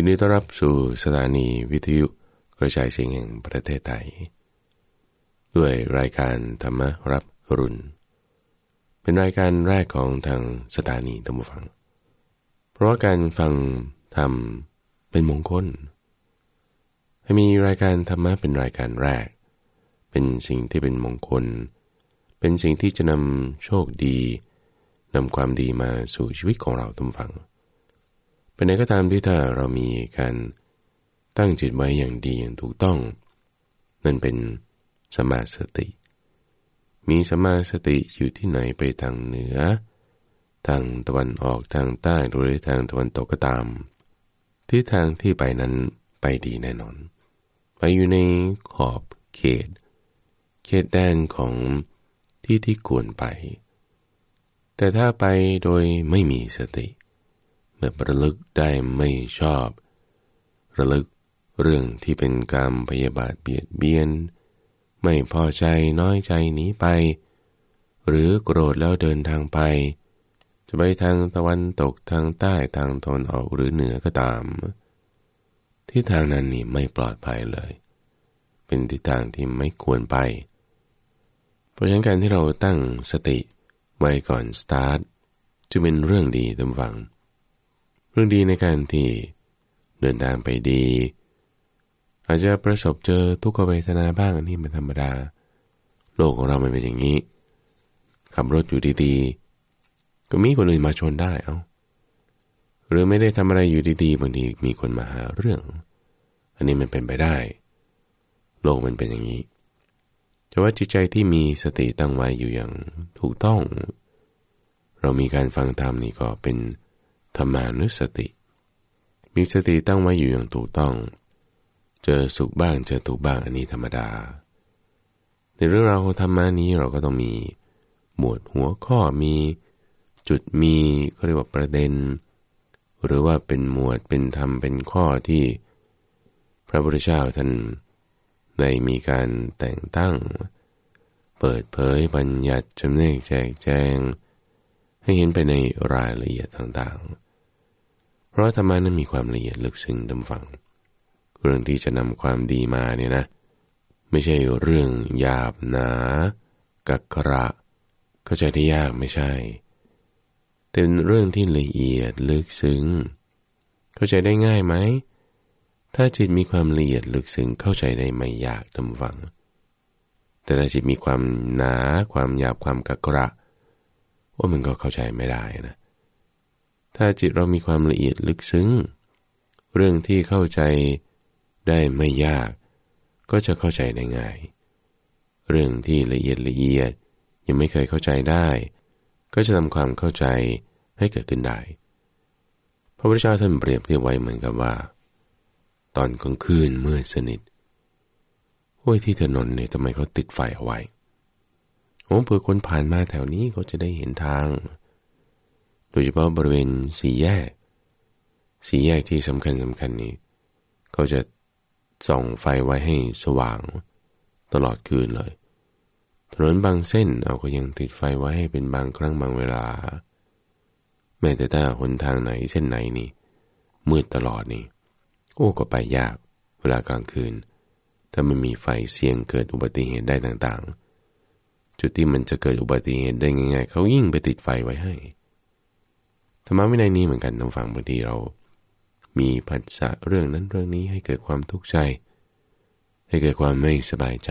ินดีต้อนรับสู่สถานีวิทยุกระจายเสียงแห่งประเทศไทยด้วยรายการธรรมรับรุณเป็นรายการแรกของทางสถานีธรรมฟัง เพราะการฟังธรรมเป็นมงคล ให้มีรายการธรรมะเป็นรายการแรก เป็นสิ่งที่เป็นมงคล เป็นสิ่งที่จะนำโชคดีนำความดีมาสู่ชีวิตของเราทุกฝังงไปไหนก็ตามที่ถ้าเรามีการตั้งจิตไว้อย่างดีอย่างถูกต้อง นั่นเป็นสมาสติมีสมาสติอยู่ที่ไหนไปทางเหนือ ทางตะวันออกทางใต้หรือทางตะวันตกก็ตามทิศทางที่ไปนั้นไปดีแน่นอน ไปอยู่ในขอบเขต เขตแดนของที่ที่ควรไป แต่ถ้าไปโดยไม่มีสติแบบระลึกได้ไม่ชอบ ระลึกเรื่องที่เป็นกรรมพยาบาทเบียดเบียนไม่พอใจน้อยใจหนีไป หรือโกรธแล้วเดินทางไปจะไปทางตะวันตกทางใต้ทางตอนออกหรือเหนือก็ตามที่ทางนั้นนี่ไม่ปลอดภัยเลย เป็นทิศทางที่ไม่ควรไป เพราะฉะนั้นการที่เราตั้งสติไว้ก่อนสตาร์ทจะเป็นเรื่องดีตามฝังเรื่องดีในการที่เดินทางไปดี อาจจะประสบเจอทุกขเวทนาบ้างอันนี้เป็นธรรมดา โลกของเรามันเป็นอย่างนี้ขับรถอยู่ดีๆก็มีคนอื่นมาชนได้เอาหรือไม่ได้ทำอะไรอยู่ดีๆบางทีมีคนมาหาเรื่อง อันนี้มันเป็นไปได้ โลกมันเป็นอย่างนี้แต่ว่าจิตใจที่มีสติตั้งไว้อยู่อย่างถูกต้อง เรามีการฟังธรรมนี่ก็เป็นธรรมานุสติมีสติตั้งไว้อยู่อย่างถูกต้อง เจอสุขบ้างเจอทุกข์บ้างอันนี้ธรรมดา ในเรื่องราวของธรรมานี้เราก็ต้องมี หมวดหัวข้อมีจุดมีเขาเรียกว่าประเด็น หรือว่าเป็นหมวดเป็นธรรมเป็นข้อที่ พระพุทธเจ้าท่านได้มีการแต่งตั้ง เปิดเผยบัญญัติจำแนกแจกแจงให้เห็นไปในรายละเอียดต่างๆเพราะธรรมะนั้นมีความละเอียดลึกซึ้งดำฝังเรื่องที่จะนำความดีมาเนี่ยนะ ไม่ใช่เรื่องหยาบหนากักระเข้าใจได้ยากไม่ใช่เป็นเรื่องที่ละเอียดลึกซึ้งเข้าใจได้ง่ายไหมถ้าจิตมีความละเอียดลึกซึ้งเข้าใจได้ไม่ยากดำฝังแต่ถ้าจิตมีความหนา ความหยาบความกักระว่ามันก็เข้าใจไม่ได้นะถ้าจิตเรามีความละเอียดลึกซึ้งเรื่องที่เข้าใจได้ไม่ยาก ก็จะเข้าใจได้ง่าย เรื่องที่ละเอียดละเอียดยังไม่เคยเข้าใจได้ ก็จะทำความเข้าใจให้เกิดขึ้นได้ พระพุทธเจ้าท่านเปรียบเทียบไว้เหมือนกับว่า ตอนกลางคืนมืดสนิทห้วยที่ถนนเนี่ยทำไมเขาติดไฟเอาไว้โอ้เผื่อคนผ่านมาแถวนี้เขาจะได้เห็นทางโดยเฉพาะบริเวณสี่แยกสี่แยกที่สำคัญสำคัญนี้ เขาจะส่องไฟไว้ให้สว่าง ตลอดคืนเลย ถนนบางเส้น เอาก็ยังติดไฟไว้ให้เป็นบางครั้งบางเวลา แม้แต่ถ้าหนทางไหนเส้นไหนนี่มืดตลอดนี่โอ้ก็ไปยาก เวลากลางคืน ถ้าไม่มีไฟเสี่ยงเกิดอุบัติเหตุได้ต่างๆ จุดที่มันจะเกิดอุบัติเหตุได้ง่าย ๆ เขายิ่งไปติดไฟไว้ให้รรมะวินัยนี้เหมือนกันทางฟังบางทีเรา มีผัสสะเรื่องนั้นเรื่องนี้ให้เกิดความทุกข์ใจให้เกิดความไม่สบายใจ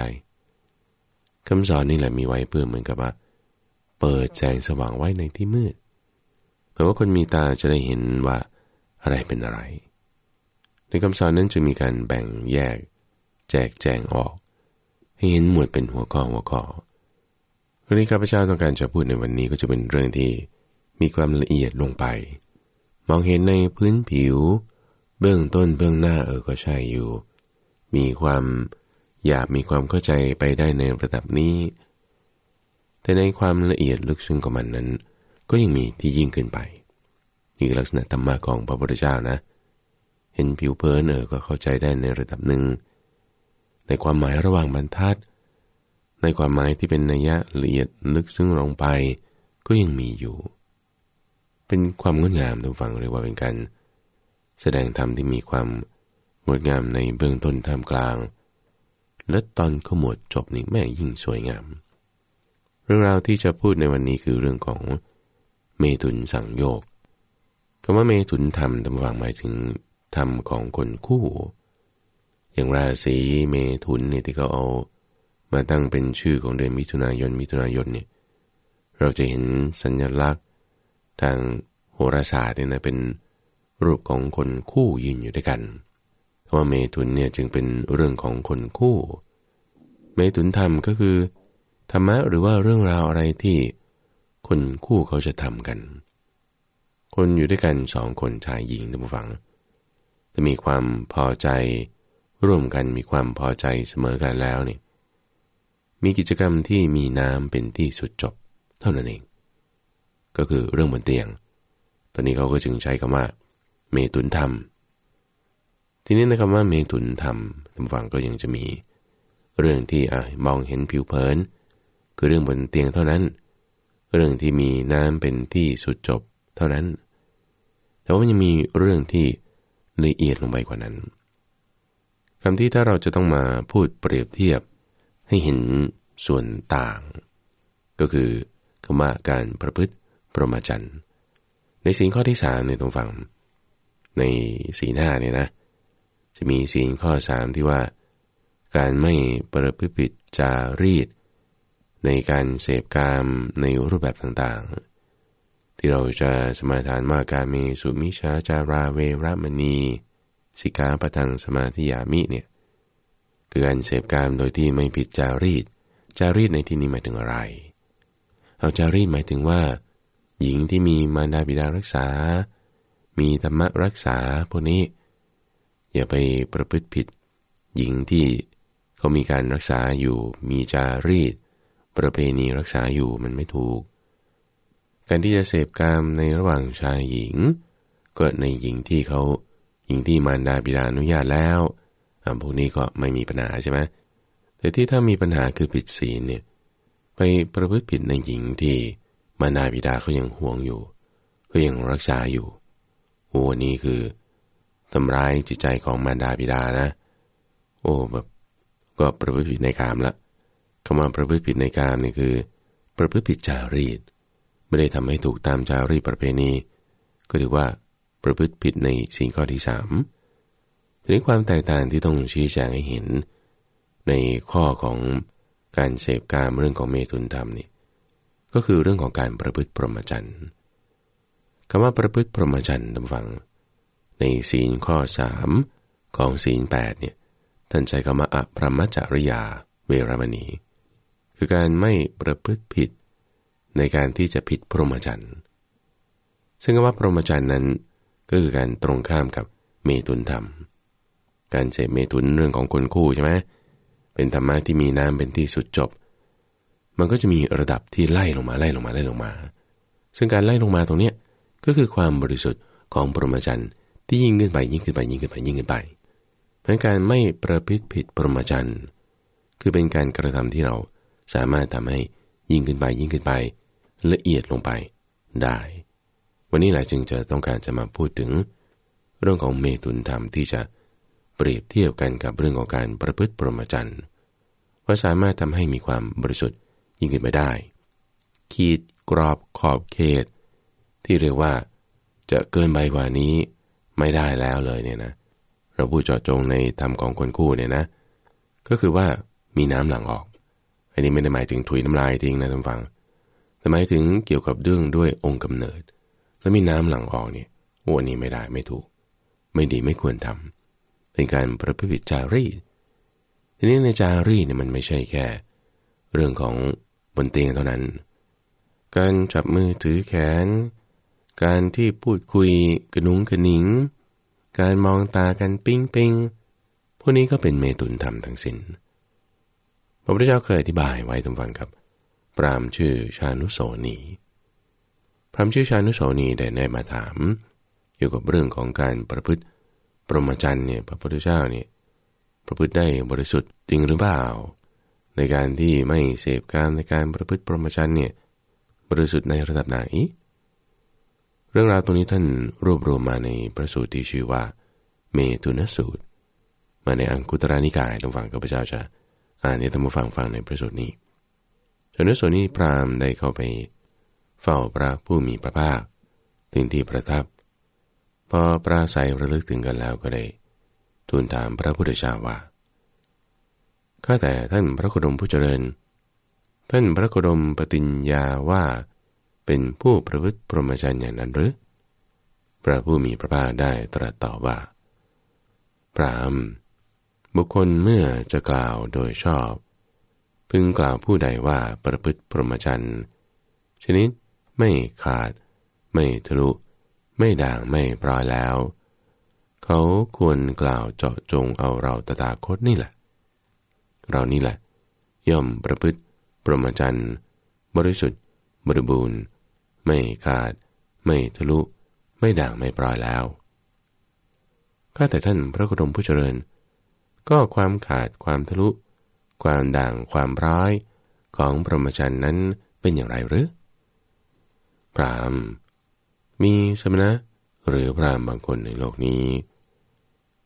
คำสอนนี่แหละมีไว้ เพื่อเหมือนกับว่า เปิดแสงสว่างไว้ในที่มืดแปลว่าคนมีตาจะได้เห็นว่า อะไรเป็นอะไรในคำสอนนั้นจึงมีการแบ่งแยก แจกแจงออกให้เห็นหมวดเป็นหัวข้อหัวข้อเรื่องที่ข้าพเจ้าต้องการจะพูดในวันนี้ก็จะเป็นเรื่องที่มีความละเอียดลงไป มองเห็นในพื้นผิว เบื้องต้นเบื้องหน้าเออก็ใช่อยู่ มีความอยากมีความเข้าใจไปได้ในระดับนี้ แต่ในความละเอียดลึกซึ้งของมันนั้น ก็ยังมีที่ยิ่งขึ้นไป นี่ลักษณะธรรมะของพระพุทธเจ้านะ เห็นผิวเผินเออก็เข้าใจได้ในระดับหนึ่ง ในความหมายระหว่างบรรทัด ในความหมายที่เป็นนัยยะละเอียดลึกซึ้งลงไป ก็ยังมีอยู่เป็นความงดงามทุกฝังเรียกว่าเป็นการแสดงธรรมที่มีความงดงามในเบื้องต้นท่ามกลาง และตอนขมวดจบนี่แม่ยิ่งสวยงาม เรื่องราวที่จะพูดในวันนี้คือเรื่องของเมตุนสังโยกคำว่าเมตุนธรรมตำฝังหมายถึงธรรมของคนคู่ อย่างราศีเมถุนเนี่ยที่เขาเอามาตั้งเป็นชื่อของเดือนมิถุนายนมิถุนายนเนี่ยเราจะเห็นสัญญลักษณทางโหราศาสตร์เนี่ยนะเป็น รูปของคนคู่ยืนอยู่ด้วยกันคำว่าเมตุนเนี่ยจึงเป็นเรื่องของคนคู่ เมตุนธรรมก็คือธรรมะหรือว่าเรื่องราวอะไรที่คนคู่เขาจะทำกัน คนอยู่ด้วยกันสองคนชายหญิงท่านผู้ฟังจะมีความพอใจร่วมกันมีความพอใจเสมอกันแล้วนี่มีกิจกรรมที่มีน้ำเป็นที่สุดจบเท่านั้นเองก็คือเรื่องบนเตียง ตอนนี้เขาก็จึงใช้คำว่าเมตุนธรรม ทีนี้ในคำว่าเมตุนธรรมทำฝังก็ยังจะมีเรื่องที่อมองเห็นผิวเผิน คือเรื่องบนเตียงเท่านั้น เรื่องที่มีน้ำเป็นที่สุดจบเท่านั้น แต่ว่ายังมีเรื่องที่ละเอียดลงไปกว่านั้นคำที่ถ้าเราจะต้องมาพูดเปรียบเทียบให้เห็นส่วนต่าง ก็คือคำว่าการประพฤติพรหมจรรย์ในศีลข้อที่สามในตรงฝั่งในสีหห้าเนี่ยนะ จะมีศีลข้อสามที่ว่า การไม่ประพฤติผิดจารีต ในการเสพกามในรูปแบบต่างๆ ที่เราจะสมาทานว่าการมีสุมิชา จาราเวรมณี สิกขาปทังสมาธิยามิเนี่ยคือการเสพกามโดยที่ไม่ผิดจารีต จารีตในที่นี้หมายถึงอะไร เอาจารีตหมายถึงว่าหญิงที่มีมารดาบิดารักษา มีธรรมะรักษาพวกนี้ อย่าไปประพฤติผิด หญิงที่เขามีการรักษาอยู่ มีจารีต ประเพณีรักษาอยู่มันไม่ถูก การที่จะเสพกามในระหว่างชายหญิง ก็ในหญิงที่เขาหญิงที่มารดาบิดาอนุญาตแล้วพวกนี้ก็ไม่มีปัญหาใช่ไหมแต่ที่ถ้ามีปัญหาคือผิดศีลเนี่ยไปประพฤติผิดในหญิงที่มารดาบิดาเขายังห่วงอยู่เขายังรักษาอยู่โอ้นี่คือทำร้ายจิตใจของมารดาบิดานะ โอ้แบบก็ประพฤติผิดในกามละคำว่าประพฤติผิดในกามนี่คือ ประพฤติผิดจารีต ไม่ได้ทำให้ถูกตามจารีตประเพณี ก็ถือว่า ประพฤติผิดในสิ่งข้อที่สามทีนี้ความแตกต่างที่ต้องชี้แจงให้เห็น ในข้อของการเสพการเรื่องของเมตุนธรรมนี่ก็คือเรื่องของการประพฤติพรหมจรรย์ คำว่าประพฤติพรหมจรรย์ดำฟัง ในศีลข้อ3ของศีล8เนี่ยท่านใช้คำว่าอพรมจริยาเวรมณี คือการไม่ประพฤติผิดในการที่จะผิดพรหมจรรย์ซึ่งคำว่าพรหมจรรย์นั้นก็คือการตรงข้ามกับเมตุนธรรม การเสพเมตุนเรื่องของคนคู่ใช่ไหมเป็นธรรมะที่มีน้ำเป็นที่สุดจบมันก็จะมีระดับที่ไล่ลงมาไล่ลงมาไล่ลงมา ซึ่งการไล่ลงมาตรงเนี้ยก็คือความบริสุทธิ์ของปรมจันทร์ที่ยิ่งขึ้นไปยิ่งขึ้นไปยิ่งขึ้นไปยิ่งขึ้นไปเพราะการไม่ประพฤติผิดปรมจันทร์คือเป็นการกระทำที่เราสามารถทำให้ยิ่งขึ้นไปยิ่งขึ้นไป ละเอียดลงไปได้ วันนี้หลายจึงจะต้องการจะมาพูดถึง เรื่องของเมตุนธรรมที่จะเปรียบเทียบกันกับเรื่องของการประพฤติปรมจันทร์ว่าสามารถทำให้มีความบริสุทธิ์ยิ่งขึ้นไปได้ขีดกรอบขอบเขต ที่เรียกว่าจะเกินไปกว่านี้ไม่ได้แล้วเลยเนี่ยนะ เราพูดเจาะจงในธรรมของคนคู่เนี่ยนะ ก็คือว่ามีน้ำหลังออก อันนี้ไม่ได้หมายถึงถุยน้ำลายทิ้งนะท่านฟัง แต่หมายถึงเกี่ยวกับเรื่องด้วยองค์กำเนิด แล้วมีน้ำหลังออกเนี่ยโอ้ันนี้ไม่ได้ไม่ถูก ไม่ดีไม่ควรทำ เป็นการประพฤติจารีทีนี้ในจารีเนี่ยมันไม่ใช่แค่เรื่องของนเตียงเท่านั้น การจับมือถือแขน การที่พูดคุยกระนุงกระหนิง การมองตากันปิ้งปิงพวกนี้ก็เป็นเมตุนธรรมทั้งสิน้น พระพุทธเจ้าเคยอธิบายไว้ทุกฟังครับ ปรามชื่อชานุโสนีพรามชื่อชานุโสนีได้ได้มาถามเกี่ยวกับเรื่องของการประพฤติประมาจันเนี่ยพระพุทธเจ้าเนี่ยประพฤติได้บริสุทธิ์จริงหรือเปล่าในการที่ไม่เสพการในการประพฤติปรหมจันเนี่ยบริสุทธิ์ในระดับไหน เรื่องราวตรงนี้ท่านรวบรวมมาในพระสูตรที่ชื่อว่า เมตุนสูตร มาในอังคุตระนิกายทางฝั่งกับพระเจ้าจะอ่านใน้รรมฟังฟังในพระสูตรนี้ชนส่วนนี้พรามได้เข้าไปเฝ้าพระผู้มีพระภาคถึงที่ประทับพอปราศัยระลึกถึงกันแล้วก็เลยทูลถามพระพุทธเจ้าว่าข้าแต่ท่านพระโคดมผู้เจริญ ท่านพระโคดมปฏิญญาว่าเป็นผู้ประพฤติพรหมจรรย์อย่างนั้นหรือ พระผู้มีพระภาคได้ตรัสตอบว่าพรามบุคคลเมื่อจะกล่าวโดยชอบ พึงกล่าวผู้ใดว่าประพฤติพรหมจรรย์ชนิดไม่ขาด ไม่ทะลุไม่ด่างไม่ปลอยแล้ว เขาควรกล่าวเจาะจงเอาเราตถาคตนี่แหละเรานี่แหละย่อมประพฤติปรมจันทร์บริสุทธิ์บริบูรณ์ ไม่ขาดไม่ทะลุไม่ด่างไม่ปล่อยแล้ว ข้าแต่ท่านพระกรมผู้เจริญ ก็ความขาดความทะลุ ความด่างความร้ายของพรหมจทร์นั้นเป็นอย่างไรหรือพรามมีสมณะหรือพรามบางคนในโลกนี้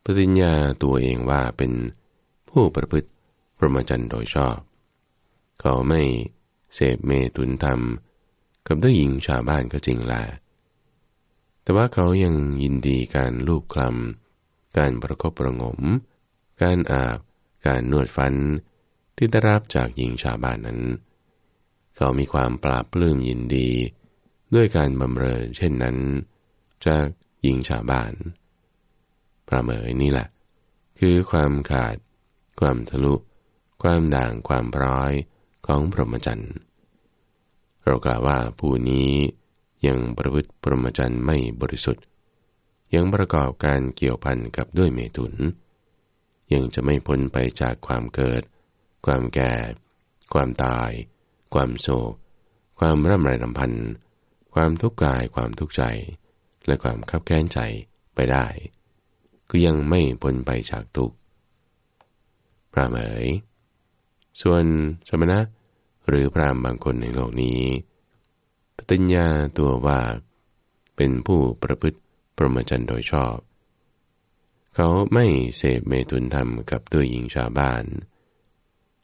ปฏิญญาตัวเองว่าเป็นผู้ประพฤติรมจรรย์โดยชอบ เขาไม่เสพเมตุนธรรมกับด้วยหญิงชาวบ้านก็จริงแหละ แต่ว่าเขายังยินดีการลูบคลำการประคบประงม การอาบการนวดฟันที่ได้รับจากหญิงชาวบ้านนั้น เขามีความปราบปลื้มยินดี ด้วยการบำเรอเช่นนั้น จากหญิงชาวบ้าน ประเมยนี่แหละ คือความขาดความทะลุความด่างความพร้อยของพรหมจรรย์ เรากล่าวว่าผู้นี้ยังประพฤติพรหมจรรย์ไม่บริสุทธิ์ ยังประกอบการเกี่ยวพันกับด้วยเมตุน ยังจะไม่พ้นไปจากความเกิด ความแก่ ความตาย ความโศก ความร่ำไรลำพันธ์ ความทุกข์กายความทุกข์ใจ และความขับแค้นใจไปได้ ก็ยังไม่พ้นไปจากทุกข์พระเหมยส่วนสมณะหรือพรามบางคนในโลกนี้ปัญญาตัวว่าเป็นผู้ประพฤติปรมจันโดยชอบ เขาไม่เสพเมตุนธรรมกับด้วยหญิงชาวบ้าน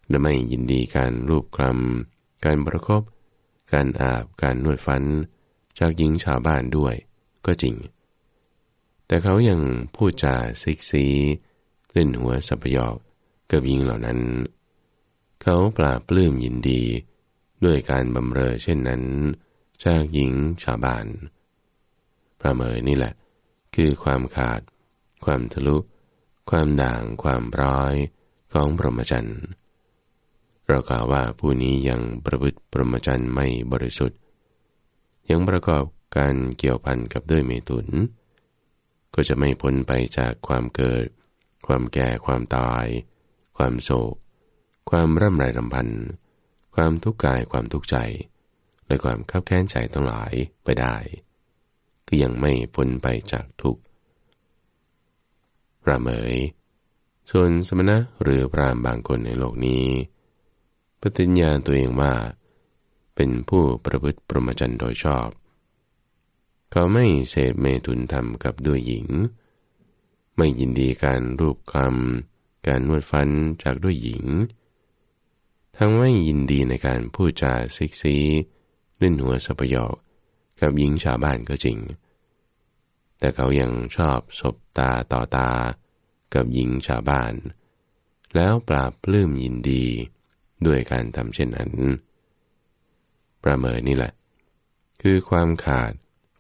และไม่ยินดีการรูปคลำการประครบการอาบการนวดฟันจากหญิงชาวบ้านด้วยก็จริง แต่เขายังพูดจาซิกซีเล่นหัวสัพยอกกับหญิงเหล่านั้นเขาปลาบปลื้มยินดี ด้วยการบำเรอเช่นนั้นจากหญิงชาวบ้านพระเมยนี่แหละ คือความขาด ความทะลุ ความด่าง ความร้อย ของปรมจัร์เรากล่าวว่าผู้นี้ยังประพฤติปรมจัร์ไม่บริสุทธิ์ ยังประกอบการเกี่ยวพันกับด้วยเมตุน ก็จะไม่พ้นไปจากความเกิด ความแก่ความตายความโศกความร่ำไรรำพัน ความทุกข์กายความทุกข์ใจ และความขับแค้นใจทั้งหลายไปได้ ก็ยังไม่พ้นไปจากทุกข์ ประเมย ส่วนสมณะหรือพรามบางคนในโลกนี้ ปฏิญญาตัวเองว่า เป็นผู้ประพฤติปรมจันโดยชอบ เขาไม่เสพเมตุนธรรมกับด้วยหญิง ไม่ยินดีการรูปคำ การนวดฟันจากด้วยหญิงทั้งไม่ยินดีในการพูดจาซิกซีลื่นหัวสพยอกกับหญิงชาวบ้านก็จริง แต่เขายังชอบสบตาต่อตา กับหญิงชาวบ้าน แล้วปราบปลื้มยินดี ด้วยการทำเช่นนั้น ประเมินนี่แหละ คือความขาด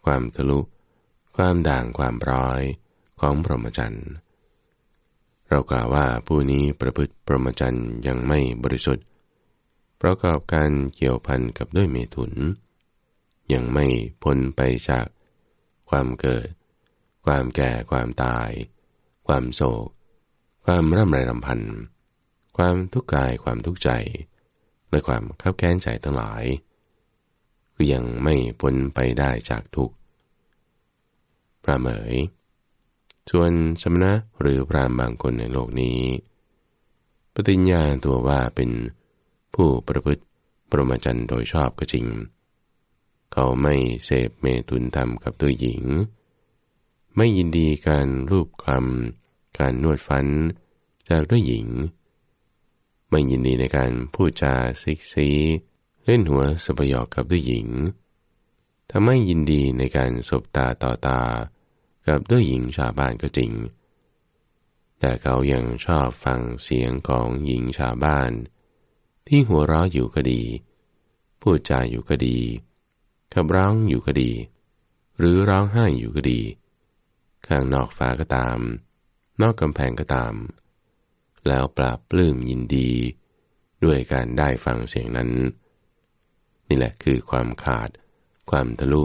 ความทะลุ ความด่างความร้อยของพรหมจรรย์เรากล่าวว่าผู้นี้ประพฤติพรหมจรรย์ยังไม่บริสุทธิ์ประกอบการเกี่ยวพันกับด้วยเมถุน ยังไม่พ้นไปจาก ความเกิด ความแก่ความตาย ความโศก ความร่ำไรรำพันความทุกข์กายความทุกข์ใจและความขับแค้นใจทั้งหลาย คือยังไม่พ้นไปได้จากทุกพประเหมย ชวนสมณะหรือพรามบางคนในโลกนี้ปฏิญญาตัวว่าเป็นผู้ประพฤติปรมจันโดยชอบก็จริง เขาไม่เสพเมตุนธรรมกับตัวหญิง ไม่ยินดีการรูปคลำการนวดฟันจากด้วยหญิง ไม่ยินดีในการพูดจาซิกซีเล่นหัวสบยอกกับด้วยหญิงถ้าไม่ยินดีในการสบตาต่อตากับด้วยหญิงชาวบ้านก็จริง แต่เขายังชอบฟังเสียงของหญิงชาวบ้านที่หัวเราะอยู่ก็ดี พูดจาอยู่ก็ดี ขับร้องอยู่ก็ดี หรือร้องไห้อยู่ก็ดี ข้างนอกฟ้าก็ตาม นอกกำแพงก็ตาม แล้วปราบปลื้มยินดี ด้วยการได้ฟังเสียงนั้น นี่แหละคือความขาด ความทะลุ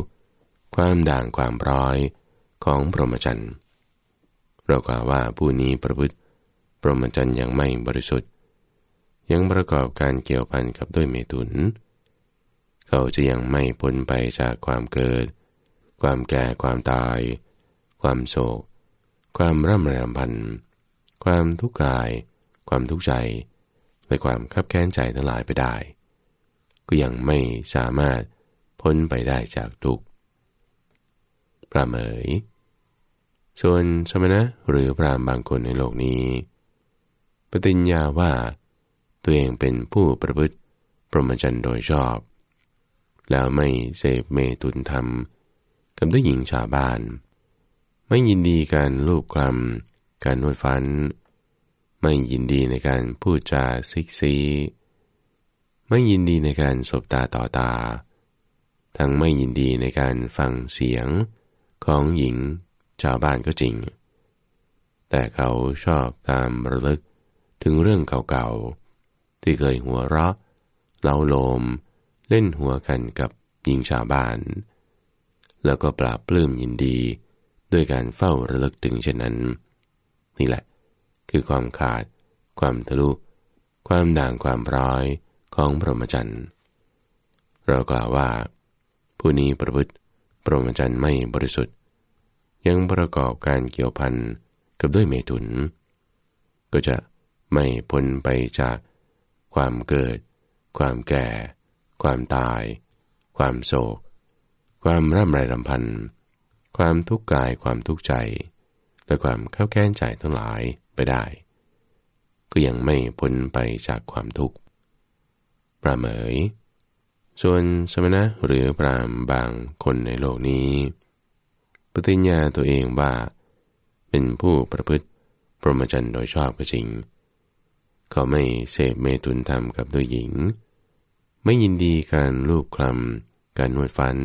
ความด่างความร้อยของพรหมจรรย์ เรากล่าวว่าผู้นี้ประพฤติพรหมจรรย์อย่างไม่บริสุทธิ์ยังประกอบการเกี่ยวพันกับด้วยเมตุน เขาจะยังไม่พ้นไปจากความเกิด ความแก่ ความตาย ความโศก ความร่ำไรรำพัน ความทุกข์กาย ความทุกข์ใจ และความขับแค้นใจ ทั้งหลายไปได้ ก็ยังไม่สามารถพ้นไปได้จากทุกข์ ประเมย ส่วนสมณะหรือพรามบางคนในโลกนี้ ปฏิญญาว่าตัวเองเป็นผู้ประพฤติพรหมจรรย์โดยชอบ แล้วไม่เสพเมตุนธรรมกับด้วยหญิงชาวบ้าน ไม่ยินดีการลูบคลำการนวดฟัน ไม่ยินดีในการพูดจาซิกซี ไม่ยินดีในการสบตาต่อตา ทั้งไม่ยินดีในการฟังเสียงของหญิงชาวบ้านก็จริง แต่เขาชอบตามระลึกถึงเรื่องเก่าๆที่เคยหัวเราะเล้าโลม เล่นหัวกันกับหญิงชาวบ้าน แล้วก็ปราบปลื้มยินดีด้วยการเฝ้าระลึกถึงเช่นนั้น นี่แหละคือความขาด ความทะลุความด่าง ความร้อยของพรหมจรรย์เรากล่าวว่า ผู้นี้ประพฤติพรหมจรรย์ไม่บริสุทธิ์ ยังประกอบการเกี่ยวพันกับด้วยเมตุน ก็จะไม่พ้นไปจากความเกิด ความแก่ ความตาย ความโศก ความร่ำไรรำพัน ความทุกข์กายความทุกข์ใจ และความเข้าแก้นใจทั้งหลายไปได้ ก็ยังไม่พ้นไปจากความทุกข์ประเมยส่วนสมณะหรือปรามบางคนในโลกนี้ปฏิญญาตัวเองว่าเป็นผู้ประพฤติพรหมจรรย์โดยชอบก็จริงเขาไม่เสพเมตุนธรรม กับด้วยหญิง ไม่ยินดีการลูบคลำการนวดฟัน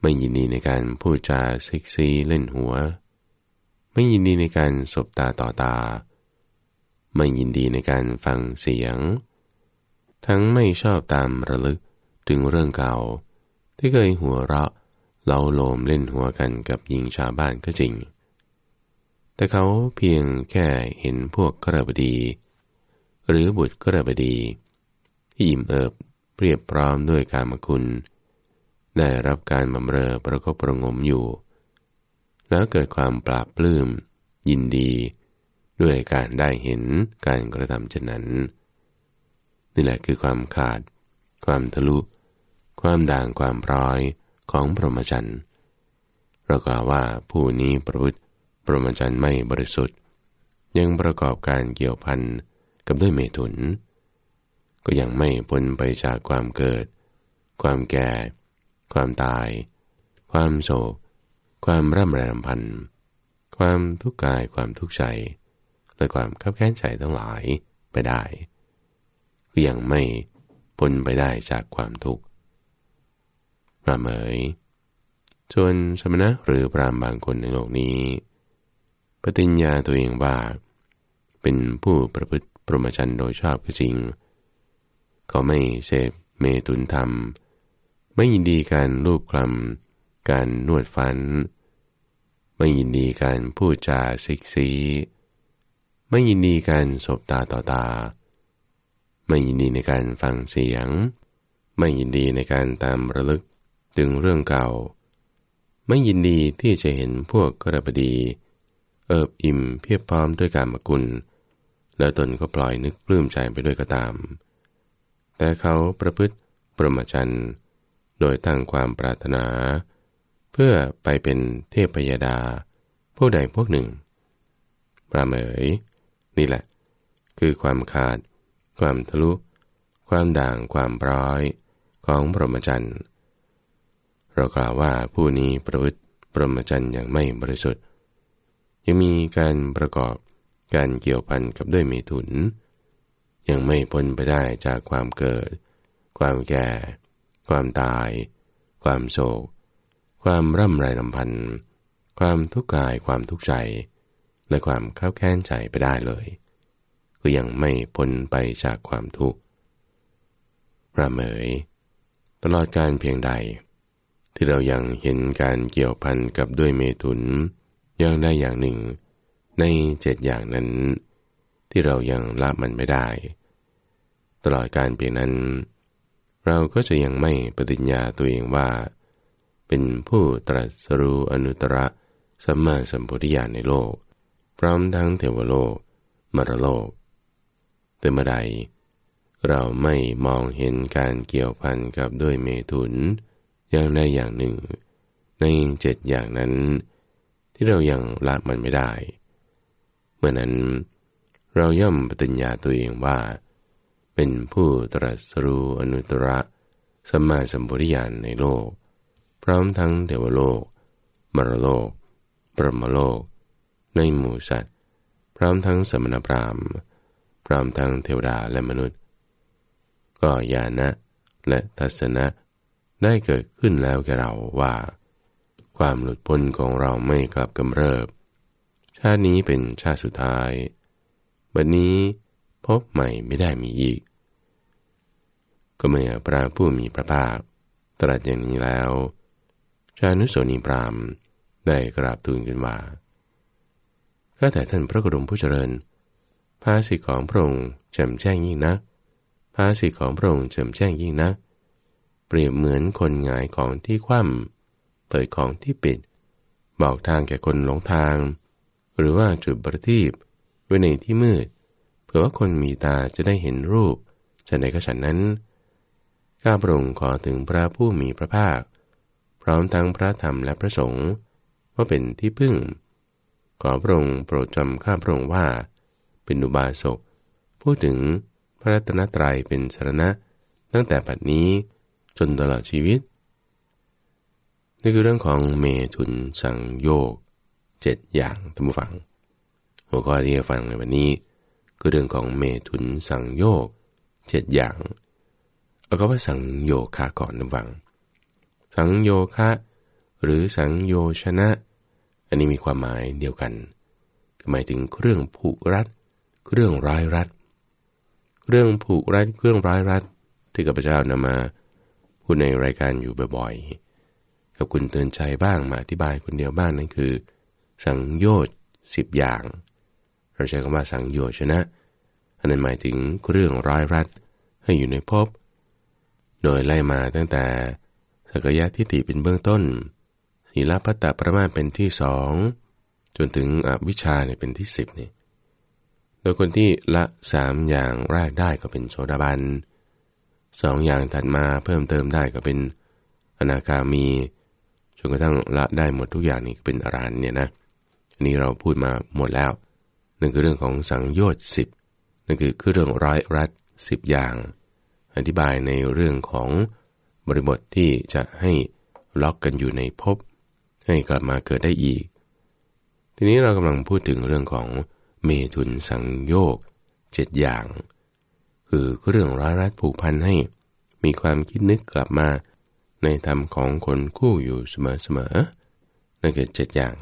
ไม่ยินดีในการพูดจาเซ็กซี่เล่นหัว ไม่ยินดีในการสบตาต่อตา ไม่ยินดีในการฟังเสียง ทั้งไม่ชอบตามระลึกถึงเรื่องเก่าที่เคยหัวเราะเล้าโลมเล่นหัวกันกับหญิงชาวบ้านก็จริง แต่เขาเพียงแค่เห็นพวกกระบดีหรือบุตรกระบดี ที่อิ่มเอิบเปรียบพร้อมด้วยการมคุณ ได้รับการบำเรอประกบประงมอยู่ แล้วเกิดความปราบปลื้มยินดี ด้วยการได้เห็นการกระทำเช่นนั้นนี่แหละคือความขาด ความทะลุ ความด่างความพร้อยของพรหมจรรย์เรากล่าวว่าผู้นี้ประพฤติพรหมจรรย์ไม่บริสุทธิ์ ยังประกอบการเกี่ยวพันธกับด้วยเมถุนก็ยังไม่พ้นไปจากความเกิด ความแก่ ความตาย ความโศก ความร่ำไรรำพัน ความทุกข์กาย ความทุกข์ใจ และความขับแค้นใจทั้งหลายไปได้ ก็ยังไม่พ้นไปได้จากความทุกข์ประเมย ส่วนสมณะหรือพรามบางคนในโลกนี้ ปฏิญญาตัวเองว่า เป็นผู้ประพฤติพรหมจันโดยชอบก็จริงเขาไม่เสพเมตุนธรรม ไม่ยินดีการรูปคลำการนวดฟัน ไม่ยินดีการพูดจาซิกซีไม่ยินดีการสบตาต่อตา ไม่ยินดีในการฟังเสียง ไม่ยินดีในการตามระลึกถึงเรื่องเก่า ไม่ยินดีที่จะเห็นพวกกระบดี เอิบอิ่มเพียบพร้อมด้วยการมกุลแล้วตนก็ปล่อยนึกปลื้มใจไปด้วยก็ตาม แต่เขาประพฤติประมาจันโดยตั้งความปรารถนา เพื่อไปเป็นเทพยดา ผู้ใดพวกหนึ่ง ประเมยนี่แหละ คือความขาด ความทะลุ ความด่างความร้อยของปรหมจันเรากล่าวว่าผู้นี้ประพฤติปรหมจันอย่างไม่บริสุทธิ์ ยังมีการประกอบการเกี่ยวพันกับด้วยเมถุน ยังไม่พ้นไปได้จากความเกิด ความแก่ ความตาย ความโศก ความร่ำไรลำพันธ์ ความทุกข์กายความทุกข์ใจ และความข้าวแค้นใจไปได้เลย ก็ยังไม่พ้นไปจากความทุกข์ระเมยตลอดการเพียงใด ที่เรายังเห็นการเกี่ยวพันกับด้วยเมถุนย่างได้อย่างหนึ่งในเจ็ดอย่างนั้นที่เรายังละมันไม่ได้ ตลอดการเพียงนั้น เราก็จะยังไม่ปฏิญญาตัวเองว่า เป็นผู้ตรัสรู้อนุตตรสัมมาสัมพุทธญาณในโลกพร้อมทั้งเทวโลก มรโลกแต่เมื่อใด เราไม่มองเห็นการเกี่ยวพันกับด้วยเมถุนอย่างใดอย่างหนึ่ง ในเจ็ดอย่างนั้น ที่เรายังละมันไม่ได้เมื่อนั้นเราย่อมปฏิญญาตัวเองว่าเป็นผู้ตรัสรู้อนุตตรสัมมาสัมพุทธญาณในโลก พร้อมทั้งเทวโลก มรโลก ปรมโลก ในหมู่สัตว์พร้อมทั้งสมณพราหมณ์ พร้อมทั้งเทวดาและมนุษย์ ก็ญาณะและทัศนะได้เกิดขึ้นแล้วแกเราว่าความหลุดพ้นของเราไม่กลับกำเริบชาตินี้เป็นชาติสุดท้ายบัดนนี้พบใหม่ไม่ได้มีอีก ก็เมื่อพระผู้มีพระภาคตรัสอย่างนี้แล้ว ชานุโสนีพรามได้กราบทูลขึ้นว่าข้าแต่ท่านพระกรุมผู้เจริญ ภาษิของพระองค์จำแจ้งยิ่งนะภาษิของพระองค์จำแจ้งยิ่งนะ เปรียบเหมือนคนหงายของที่คว่ำเปิดของที่ปิด บอกทางแก่คนหลงทางหรือว่าจุดประทีปไว้ในที่มืดเผื่อว่าคนมีตาจะได้เห็นรูปฉันใดก็ฉันนั้นข้าพระองค์ขอถึงพระผู้มีพระภาคพร้อมทั้งพระธรรมและพระสงฆ์ว่าเป็นที่พึ่ง ขอพระองค์โปรดจำข้าพระองค์ว่า เป็นอุบาสกพูดถึงพระรัตนตรัยเป็นสารณะ ตั้งแต่ปัจนี้จนตลอดชีวิตนี่คือเรื่องของเมถุนสังโยก7อย่างท่านผู้ฟัง หัวข้อที่จะฟังในวันนี้ก็เรื่องของเมถุนสังโยกเจ็ดอย่างเอาก็ว่าสังโยคะก่อนท่านฟัง สังโยคะหรือสังโยชนะ อันนี้มีความหมายเดียวกัน หมายถึงเครื่องผูกรัดเครื่องร้ายรัดเรื่องผูกรัดเครื่องร้ายรัดที่กับพระเจ้านำมา พูดในรายการอยู่บ่อยๆ กับคุณเตือนใจบ้าง มาอธิบายคนเดียวบ้างนั่นคือสังโยชน์สิบอย่าง เราใช้คำว่าสังโยชนะอันนั้นหมายถึงเรื่องร้อยรัดให้อยู่ในภพโดยไล่มาตั้งแต่สกยะทิฏฐิเป็นเบื้องต้นศีลพัตตประมาณเป็นที่สอง จนถึงอวิชชาเนี่ยเป็นที่สิบเนี่ยโดยคนที่ละสามอย่างแรกได้ก็เป็นโสดาบัน สองอย่างถัดมาเพิ่มเติมได้ก็เป็นอนาคามีจนกระทั่งละได้หมดทุกอย่างนี่เป็นอรันเนี่ยนะเนี้เราพูดมาหมดแล้ว นั่นคือเรื่องของสังโยชน์สิบนั่นคือคือเรื่องร้อยรัตสิบอย่าง อธิบายในเรื่องของบริบทที่จะให้ล็อกกันอยู่ในภพให้กลับมาเกิดได้อีก ทีนี้เรากำลังพูดถึงเรื่องของเมทุนสังโยกเจ็ดอย่าง คือเรื่องร้อยรัตผูกพันให้มีความคิดนึกกลับมา ในธรรมของคนคู่อยู่เสมอๆนั่นคือเจ็ดอย่าง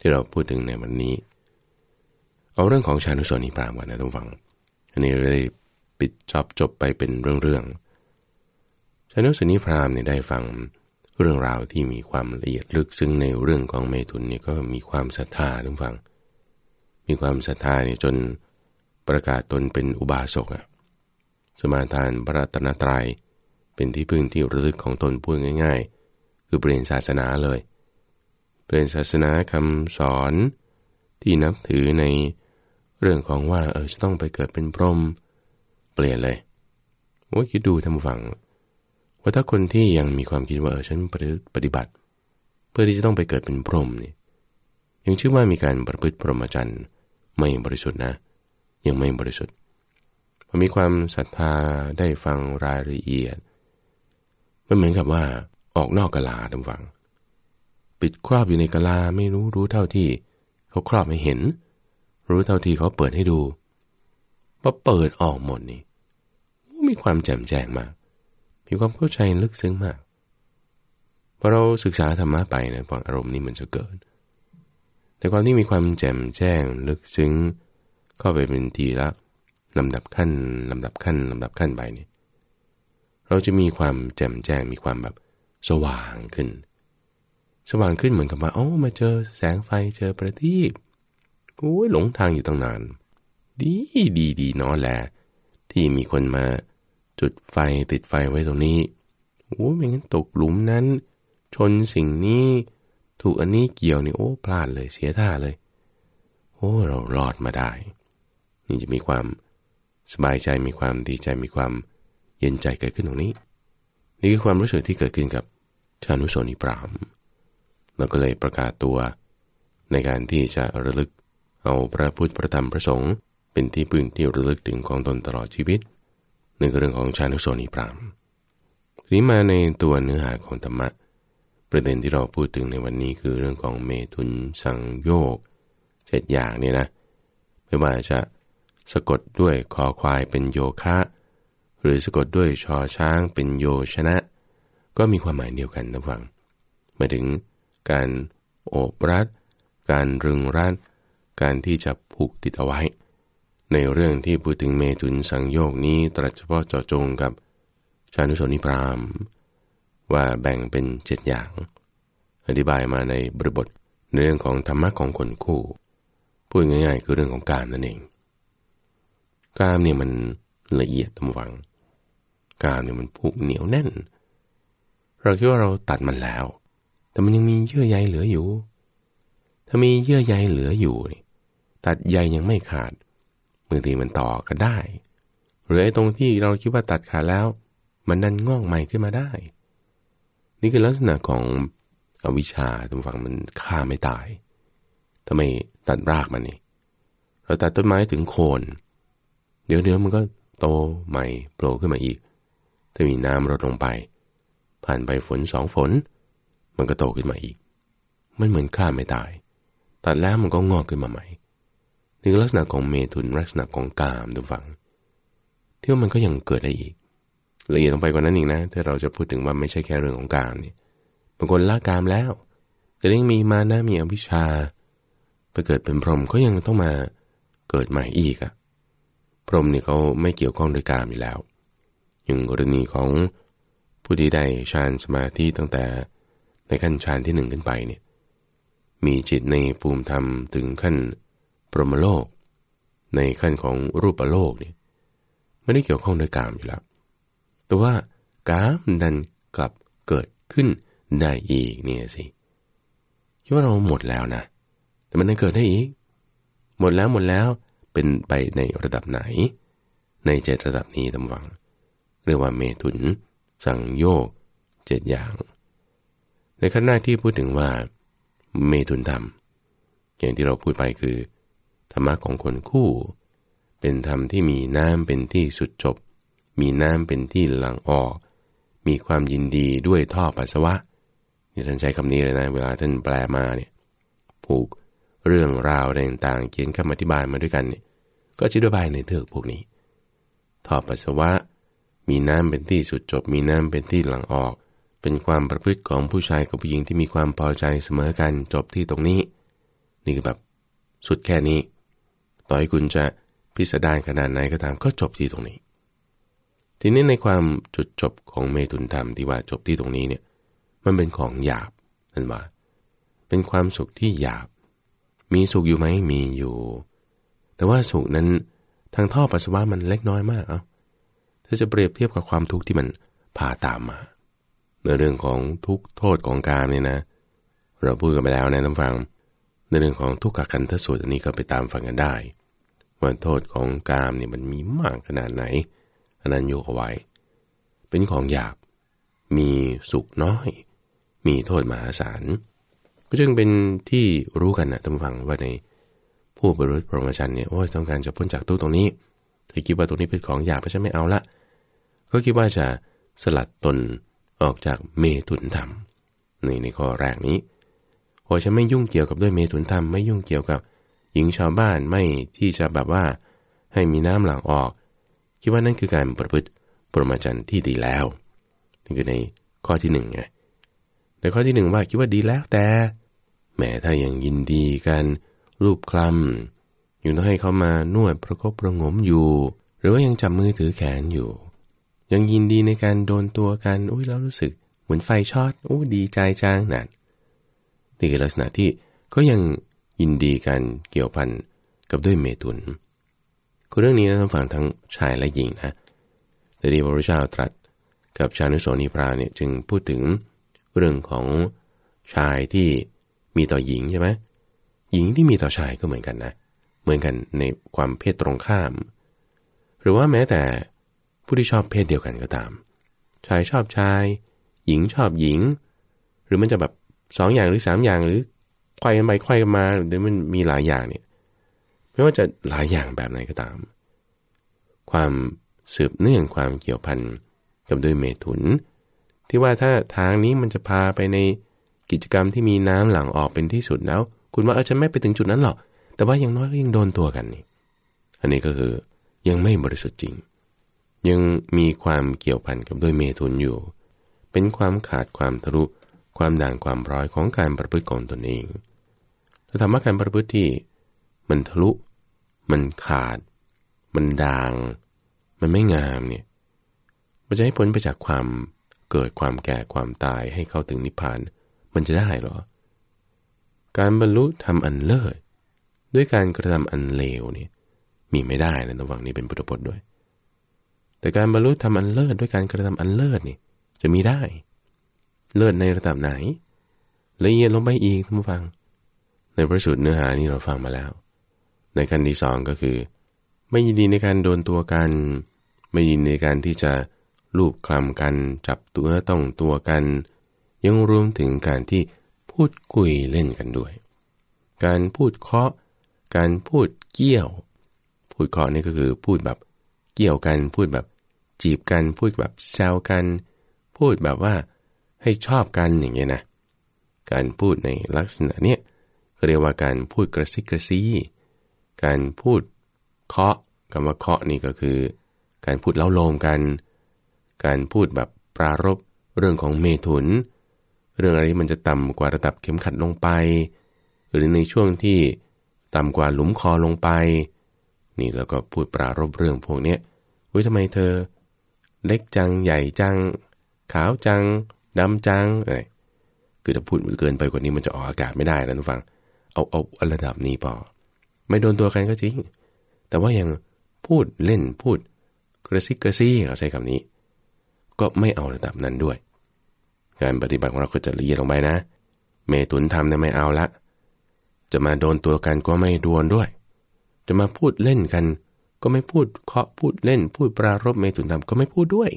ที่เราพูดถึงในวันนี้ เอาเรื่องของชานุสนีปรามก่อนนะทุกฝัง อันนี้เลยปิดจอบจบไปเป็นเรื่องๆชานุสนีพรามเนี่ยได้ฟังเรื่องราวที่มีความละเอียดลึกซึ้งในเรื่องของเมตุนเนี่ยก็มีความศรัทธาทุกฝัง มีความศรัทธาเนี่ยจนประกาศตนเป็นอุบาสกอะสมาทานพระตนตรยัยเป็นที่พึ่งที่ระลึกของตนพูดง่าย ๆ คือเปลี่ยนศาสนาเลยเป็นศาสนาคำสอนที่นับถือในเรื่องของว่าเออจะต้องไปเกิดเป็นพรหมเปลี่ยนเลยว่าคิดดูทำฝังว่าถ้าคนที่ยังมีความคิดว่าเออฉันปฏิบัติ เพื่อที่จะต้องไปเกิดเป็นพรหมนี่ยังชื่อว่ามีการประพฤติพรหมจรรย์ไม่บริสุทธิ์นะ ยังไม่บริสุทธิ์พอมีความศรัทธา ได้ฟังรายละเอียด มันเหมือนกับว่าออกนอกกลาทำฝังปิดครอบอยู่ในกะลาไม่รู้ รู้เท่าที่ เขาครอบไม่เห็น รู้เท่าที่เขาเปิดให้ดูพอเปิดออกหมดนี่มีความแจ่มแจ้งมากมีความเข้าใจลึกซึ้งมากพอเราศึกษาธรรมะไปนะความอารมณ์นี้มันจะเกิดแต่ความที่มีความแจ่มแจ้งลึกซึ้งเข้าไปเป็นทีละลำดับขั้นลำดับขั้นลำดับขั้นไปนี่เราจะมีความแจ่มแจ้งมีความแบบสว่างขึ้นสว่างขึ้นเหมือนกับว่า โอ้มาเจอแสงไฟ เจอประทีปโอ้ยหลงทางอยู่ตั้งนาน ดีดีดีเนาะแหละที่มีคนมาจุดไฟติดไฟไว้ตรงนี้โอ้ไม่งั้นตกหลุมนั้น ชนสิ่งนี้ถูกอันนี้เกี่ยวนี่โอ้พลาดเลยเสียท่าเลยโอ้เรารอดมาได้ นี่จะมีความสบายใจมีความดีใจมีความเย็นใจเกิดขึ้นตรงนี้ นี่คือความรู้สึกที่เกิดขึ้นกับชานุโสนิปรามเราก็เลยประกาศตัว ในการที่จะระลึกเอาพระพุทธพระธรรมพระสงฆ์เป็นที่พึ่งที่ระลึกถึงของตนตลอดชีวิต่นเรื่องของชานุโสนิพรามทีมาในตัวเนื้อหาของธรรมะประเด็นที่เราพูดถึงในวันนี้คือเรื่องของเมตุนสังโยกเจ็ดอย่างเนี่ยนะ ไม่ว่าจะสะกดด้วยคอควายเป็นโยคะ หรือสะกดด้วยชอช้างเป็นโยชนะ ก็มีความหมายเดียวกันนะฟังมาถึงการโอบรัดการรึงรัด การที่จะผูกติดเอาไว้ ในเรื่องที่พูดถึงเมตุนสังโยกนี้ ตรัสเฉพาะเจาะจงกับ ชานุชนิพราม ว่าแบ่งเป็นเจ็ดอย่าง อธิบายมาในบริบทในเรื่องของธรรมะของคนคู่ พูดง่ายๆคือเรื่องของการนั่นเอง กามเนี่ยมันละเอียดตหวัง กามเนี่ยมันผูกเหนียวแน่น เราคิดว่าเราตัดมันแล้วแต่มันยังมีเยื่อใยเหลืออยู่ ถ้ามีเยื่อใยเหลืออยู่นี่ตัดใยยังไม่ขาดบางทีมันต่อกันได้ หรือไอ้ตรงที่เราคิดว่าตัดขาดแล้ว มันนั่นงอกใหม่ขึ้นมาได้ นี่คือลักษณะของอวิชชาทุกฝั่งมันฆ่าไม่ตายทำไมตัดรากมันนี่ เราตัดต้นไม้ถึงโคนเดี๋ยวเดี๋ยวมันก็โตใหม่โผล่ขึ้นมาอีก ถ้ามีน้ำรดลงไป ผ่านไปฝนสองฝนมันก็โตขึ้นมาอีก มันเหมือนฆ่าไม่ตาย ตัดแล้วมันก็งอกขึ้นมาใหม่ถึงลักษณะของเมถุนลักษณะของกามดูฟังเที่ยวมันก็ยังเกิดได้อีกละเอียดลงไปกว่านั้นอีกนะ ถ้าเราจะพูดถึงว่าไม่ใช่แค่เรื่องของกามนี่บางคนละกามแล้ว แต่ยังมีมานะมีอวิชชา ไปเกิดเป็นพรหมก็ยังต้องมาเกิดใหม่อีกอะพรหมเนี่ยเขาไม่เกี่ยวข้อง้วยกามอยู่แล้ว อย่างกรณีของผู้ที่ได้ฌานสมาธิตั้งแต่ในขั้นฌานที่หนึ่งขึ้นไปเนี่ยมีจิตในภูมิธรรมถึงขั้นปรมโลก ในขั้นของรูปโลกเนี่ยไม่ได้เกี่ยวข้องด้วยกามอยู่แล้วแต่ว่ากามดันกลับเกิดขึ้นได้อีกเนี่ยสิคิดว่าเราหมดแล้วนะ แต่มันยังเกิดได้อีก หมดแล้วหมดแล้วเป็นไปในระดับไหน ในเจ็ดระดับนี้ตำวัง เรียกว่าเมถุนสังโยกเจ็ดอย่างในขั้นแรกที่พูดถึงว่าเมตุนธรรม อย่างที่เราพูดไปคือ ธรรมะของคนคู่เป็นธรรมที่มีน้ำเป็นที่สุดจบ มีน้ำเป็นที่หลังออก มีความยินดีด้วยท่อปัสสาวะนี่ท่านใช้คำนี้เลยนะเวลาท่านแปลมาเนี่ยผูกเรื่องราวต่างๆเขียนคำอธิบายมาด้วยกันเนี่ย ก็จะด้วยบายในเถือกพวกนี้ท่อปัสสาวะ มีน้ำเป็นที่สุดจบ มีน้ำเป็นที่หลังออกเป็นความประพฤติของผู้ชายกับผู้หญิงที่มีความพอใจเสมอกัน จบที่ตรงนี้ นี่คือแบบสุดแค่นี้ ต่อให้คุณจะพิสดารขนาดไหนก็ตามก็จบที่ตรงนี้ ทีนี้ในความจุดจบของเมตุนธรรมที่ว่าจบที่ตรงนี้เนี่ยมันเป็นของหยาบนั่นว่า เป็นความสุขที่หยาบ มีสุขอยู่ไหมมีอยู่ แต่ว่าสุขนั้นทางท่อปัสสาวะมันเล็กน้อยมากเอ้าถ้าจะเปรียบเทียบกับความทุกข์ที่มันพาตามมาในเรื่องของทุกโทษของกามเนี่ยนะ เราพูดกันไปแล้วนะท่านฟัง ในเรื่องของทุกขกันทสูตรอันนี้ก็ไปตามฟังกันได้ว่าโทษของกามเนี่ยมันมีมากขนาดไหนอันนั้นโยกเอาไว้เป็นของหยาบมีสุขน้อย มีโทษมหาศาลก็จึงเป็นที่รู้กันนะท่านฟังว่าในผู้บริรุษิพรหมชนเนี่ยโอ้ต้องการจะพ้นจากทุกตรงนี้ถ้าคิดว่าตรงนี้เป็นของหยาบเพราะฉันไม่เอาละ ก็คิดว่าจะสลัดตนออกจากเมตุนธรรมนี่ในข้อแรกนี้พอฉันไม่ยุ่งเกี่ยวกับด้วยเมตุนธรรม ไม่ยุ่งเกี่ยวกับหญิงชาวบ้านไม่ที่จะแบบว่าให้มีน้ำหลังออก คิดว่านั่นคือการประพฤติปรมาจทร์ที่ดีแล้วนี่คือในข้อที่หนึ่งไงในข้อที่หนึ่งว่าคิดว่าดีแล้วแต่แหมถ้ายังยินดีกันรูปคลำยังต้องให้เขามานวดประคบประงมอยู่ หรือว่ายังจับมือถือแขนอยู่ยังยินดีในการโดนตัวกัน อุ้ยแล้วรู้สึกเหมือนไฟช็อตอู้ดีใจจังนั่นนี่คือลักษณะที่ก็ยังยินดีกันเกี่ยวพันกับด้วยเมตุนคือเรื่องนี้นะท่านฟังทั้งชายและหญิงนะแต่ที่พระพุทธเจ้าตรัสกับชานุโสนีพราเนี่ย จึงพูดถึงเรื่องของชายที่มีต่อหญิงใช่ไหม หญิงที่มีต่อชายก็เหมือนกันนะ เหมือนกันในความเพศตรงข้าม หรือว่าแม้แต่ผู้ที่ชอบเพศเดียวกันก็ตาม ชายชอบชาย หญิงชอบหญิง หรือมันจะแบบสองอย่างหรือสามอย่างหรือคววยกันไปคววยกันมาหรือมันมีหลายอย่างเนี่ย ไม่ว่าจะหลายอย่างแบบไหนก็ตาม ความสืบเนื่องความเกี่ยวพันกับด้วยเมถุน ที่ว่าถ้าทางนี้มันจะพาไปในกิจกรรมที่มีน้ำหลั่งออกเป็นที่สุดแล้ว คุณว่าเออฉันไม่ไปถึงจุดนั้นหรอก แต่ว่าอย่างน้อยก็ยังโดนตัวกันนี่ อันนี้ก็คือยังไม่บริสุทธิ์จริงยังมีความเกี่ยวพันกับด้วยเมทุนอยู่ เป็นความขาดความทะลุความด่างความร้อยของการประพฤติของตนเองถ้าทำว่าการประพฤติที่มันทะลุ มันขาด มันด่าง มันไม่งามเนี่ยมันจะให้พ้นไปจากความเกิดความแก่ความตายให้เข้าถึงนิพพานมันจะได้หรอ การบรรลุทำอันเลิศด้วยการกระทำ อันเลวเนี่ยมีไม่ได้นะระหว่างนี้เป็นพุทธพจน์ด้วยแต่การบรรลุธรรมอันเลิศด้วยการกระทำอันเลิศนี่จะมีได้ เลิศในระดับไหนละเอียดลงไปอีกท่านฟัง ในพระสูตรเนื้อหานี้เราฟังมาแล้ว ในขั้นที่สองก็คือ ไม่ยินดีในการโดนตัวกัน ไม่ยินดีในการที่จะลูบคลำกัน จับตัวต้องตัวกัน ยังรวมถึงการที่พูดคุยเล่นกันด้วย การพูดเคาะการพูดเกี่ยว พูดเคาะนี่ก็คือพูดแบบเกี่ยวกันพูดแบบจีบกัน พูดแบบแซวกัน พูดแบบว่าให้ชอบกันอย่างเงี้ยนะ การพูดในลักษณะเนี้ยเรียกว่าการพูดกระซิบกระซีการพูดเคาะคำว่าเคาะนี่ก็คือ การพูดเล่าโลมกัน การพูดแบบปรารบเรื่องของเมถุน เรื่องอะไรมันจะต่ำกว่าระดับเข็มขัดลงไป หรือในช่วงที่ต่ำกว่าหลุมคอลงไปนี่แล้วก็พูดปรารบเรื่องพวกนี้วเฮ้ยทำไมเธอ เล็กจังใหญ่จัง ขาวจังดำจังไอ้คือถ้าพูดเกินไปกว่านี้มันจะออกอากาศไม่ได้นะทุกฟัง เอาเอาระดับนี้พอไม่โดนตัวกันก็จริง แต่ว่ายังพูดเล่นพูดกระซิกกระซี่เขาใช้คำนี้ ก็ไม่เอาระดับนั้นด้วย การปฏิบัติของเรา ก็จะละเอียดลงไปนะ เมตุนทำเนี่ยไม่เอาละ จะมาโดนตัวกันก็ไม่ดวนด้วยจะมาพูดเล่นกันก็ไม่พูดเคาะพูดเล่น พูดปรารบเมตุนธรรมก็ไม่พูดด้วย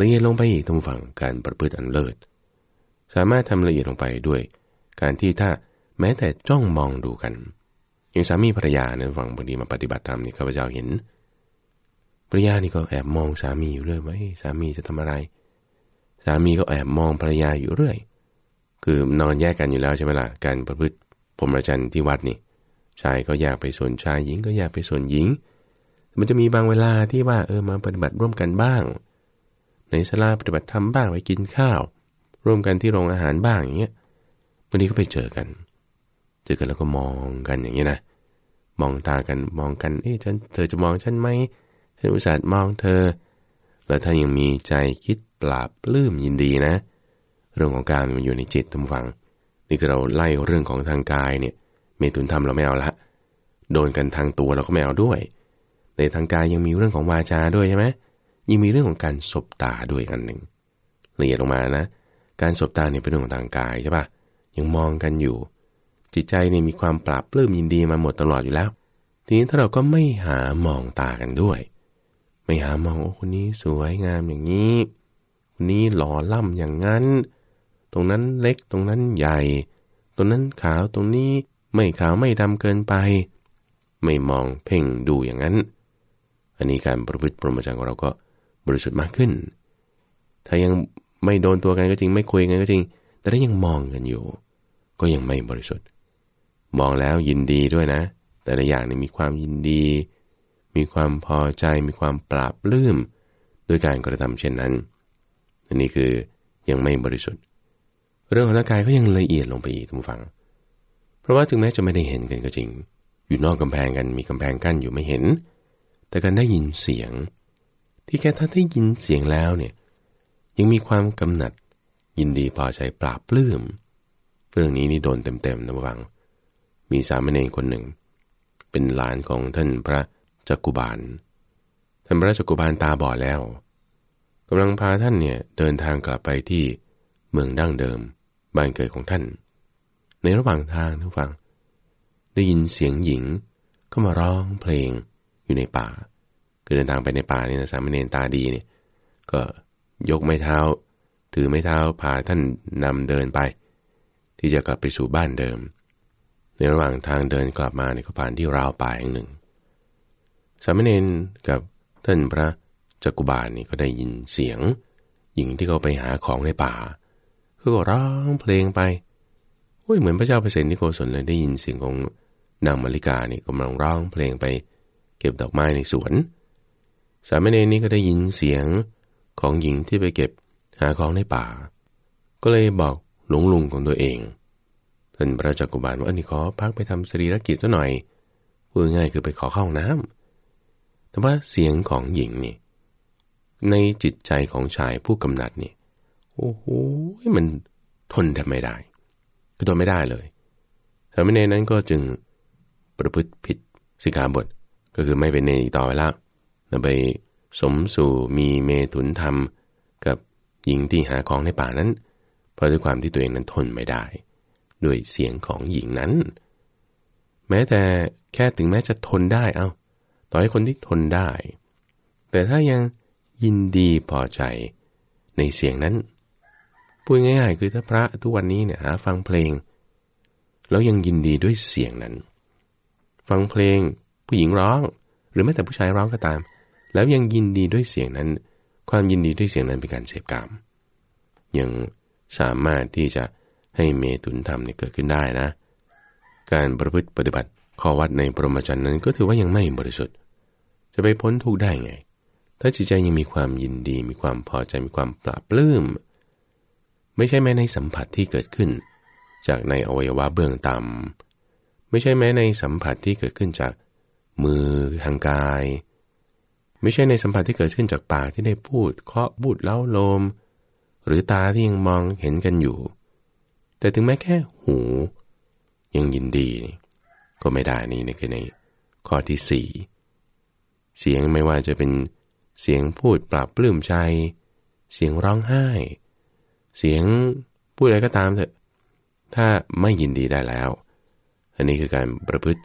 ละเอียดลงไปอีกตรงฝั่งการประพฤติอันเลิศสามารถทำละเอียดลงไปด้วย การที่ถ้าแม้แต่จ้องมองดูกันอย่างสามีภรรยาในฝั่งบางทีมาปฏิบัติธรรมนี่ข้าพเจ้าเห็นภรรยานี่ก็แอบมองสามีอยู่เรื่อยว่าสามีจะทำอะไร สามีก็แอบมองภรรยาอยู่เรื่อย คือนอนแยกกันอยู่แล้วใช่ไหมละ่ะการประพฤติพรหมจรรย์ที่วัดนี่ชายก็อยากไปส่วนชายหญิงก็อยากไปส่วนหญิง มันจะมีบางเวลาที่ว่าเออมาปฏิบัติร่วมกันบ้างในสลาปฏิบัติธรรมบ้างไปกินข้าว ร่วมกันที่โรงอาหารบ้างอย่างเงี้ยวันนี้ก็ไปเจอกันเจอกันแล้วก็มองกันอย่างเงี้ยนะมองตากันมองกันเอ๊ะฉันเธอจะมองฉันไหมฉันอุตส่าห์มองเธอแล้วถ้ายังมีใจคิดปราบปลื้มยินดีนะเรื่องของการมันอยู่ในจิตทำฝัง นี่คือเราไล่เรื่องของทางกายเนี่ยเมตุนธรรมเราไม่เอาละ โดนกันทางตัวเราก็ไม่เอาด้วยในทางกายยังมีเรื่องของวาจาด้วยใช่ไหม ยังมีเรื่องของการสบตาด้วยอันหนึ่งละเอียดลงมานะ การสบตาเนี่ยเป็นเรื่องของทางกายใช่ปะยังมองกันอยู่ จิตใจเนี่ยมีความปรับปลื้มยินดีมาหมดตลอดอยู่แล้ว ทีนี้ถ้าเราก็ไม่หามองตากันด้วย ไม่หามองโอ้คนนี้สวยงามอย่างนี้คนนี้หล่อล่ำอย่างนั้น ตรงนั้นเล็กตรงนั้นใหญ่ ตรงนั้นขาวตรงนี้ไม่ขาวไม่ดำเกินไป ไม่มองเพ่งดูอย่างนั้น อันนี้การประพฤติปรมจรรย์ของเราก็บริสุทธิ์มากขึ้น ถ้ายัง ไม่โดนตัวกันก็จริง ไม่คุยกันก็จริง แต่ถ้ายังมองกันอยู่ ก็ยังไม่บริสุทธิ์ มองแล้วยินดีด้วยนะ แต่ละอย่างนี่มีความยินดี มีความพอใจ มีความปราบลืม้มด้วยการกระทำเช่นนั้น อันนี้คือยังไม่บริสุทธิ์ เรื่องของร่างกายก็ยังละเอียดลงไปอีกทุกฝั่งราะว่าถึงแม้จะไม่ได้เห็นกันก็จริง อยู่นอกกำแพงกันมีกำแพงกั้นอยู่ไม่เห็น แต่การได้ยินเสียง ที่แค่ท่าได้ยินเสียงแล้วเนี่ย ยังมีความกำหนัดยินดีพอใจปราบปลื้ม เรื่องนี้นี่โดนเต็มๆนะวัง มีสามเณรคนหนึ่ง เป็นหลานของท่านพระจักกุบาลท่านพระจักกุบาลตาบอดแล้วกำลังพาท่านเนี่ยเดินทางกลับไปที่เมืองดั้งเดิมบ้านเกิดของท่านในระหว่างทางทุกฟัง ได้ยินเสียงหญิงก็มาร้องเพลงอยู่ในป่าคือเดินทางไปในป่าเนี่ยนะสามเณรตาดีเนี่ยก็ยกไม้เท้า ถือไม้เท้าพาท่านนำเดินไป ที่จะกลับไปสู่บ้านเดิม ในระหว่างทางเดินกลับมาเนี่ยก็ผ่านที่ราวป่าแห่งหนึ่งสามเณรกับท่านพระจักุบาลนี่ก็ได้ยินเสียง หญิงที่เขาไปหาของในป่าก็ร้องเพลงไปอ้ยเหมือนพระเจ้าเปรตนิโกศลเลยได้ยินเสียงของนางมาริกาเนี่ยกำลังร้อง เพลงไปเก็บดอกไม้ในสวน สามเณรนี้ก็ได้ยินเสียงของหญิงที่ไปเก็บหาของในป่า ก็เลยบอกหลวงลุงของตัวเองท่านพระจักกุบาลว่าอันนี้ขอพักไปทำสรีรกิจสักหน่อยพูดง่ายคือไปขอเข้าน้ำแต่ว่าเสียงของหญิงนี่ ในจิตใจของชายผู้กำนัดนี่โอ้โหมันทนทำไม่ได้ก็ทนไม่ได้เลยสามเณรนั้นก็จึงประพฤติผิดสิกขาบท ก็คือไม่เป็นเนรอีกต่อไปแล้วนำไปสมสู่มีเมถุนธรรมกับหญิงที่หาของในป่านั้น เพราะด้วยความที่ตัวเองนั้นทนไม่ได้ ด้วยเสียงของหญิงนั้น แม้แต่แค่ถึงแม้จะทนได้ เอา้า ต่อให้คนที่ทนได้ แต่ถ้ายังยินดีพอใจในเสียงนั้นพูดง่ายๆคือถ้าพระทุกวันนี้เนี่ยหาฟังเพลงแล้วยังยินดีด้วยเสียงนั้น ฟังเพลงผู้หญิงร้อง หรือแม้แต่ผู้ชายร้องก็ตาม แล้วยังยินดีด้วยเสียงนั้น ความยินดีด้วยเสียงนั้นเป็นการเสพกรรมยังสามารถที่จะให้เมตุนธรรมเนี่ยเกิดขึ้นได้นะ การประพฤติปฏิบัติข้อวัดในปรมาจารย์นั้นก็ถือว่ายังไม่บริสุทธิ์ จะไปพ้นทุกได้ไงถ้าจิตใจยังมีความยินดีมีความพอใจมีความปลาปลื้มไม่ใช่แม้ในสัมผัสที่เกิดขึ้น จากในอวัยวะเบื้องต่ำไม่ใช่แม้ในสัมผัสที่เกิดขึ้นจากมือทางกาย ไม่ใช่ในสัมผัสที่เกิดขึ้นจากปากที่ได้พูดเคาะบูดเล้าลม หรือตาที่ยังมองเห็นกันอยู่ แต่ถึงแม้แค่หู ยังยินดี ก็ไม่ได้นี่ในในข้อที่สี่เสียงไม่ว่าจะเป็นเสียงพูดปราบปลื้มใจเสียงร้องไห้เสียงพูดอะไรก็ตามเถอะ ถ้าไม่ยินดีได้แล้ว อันนี้คือการประพฤติ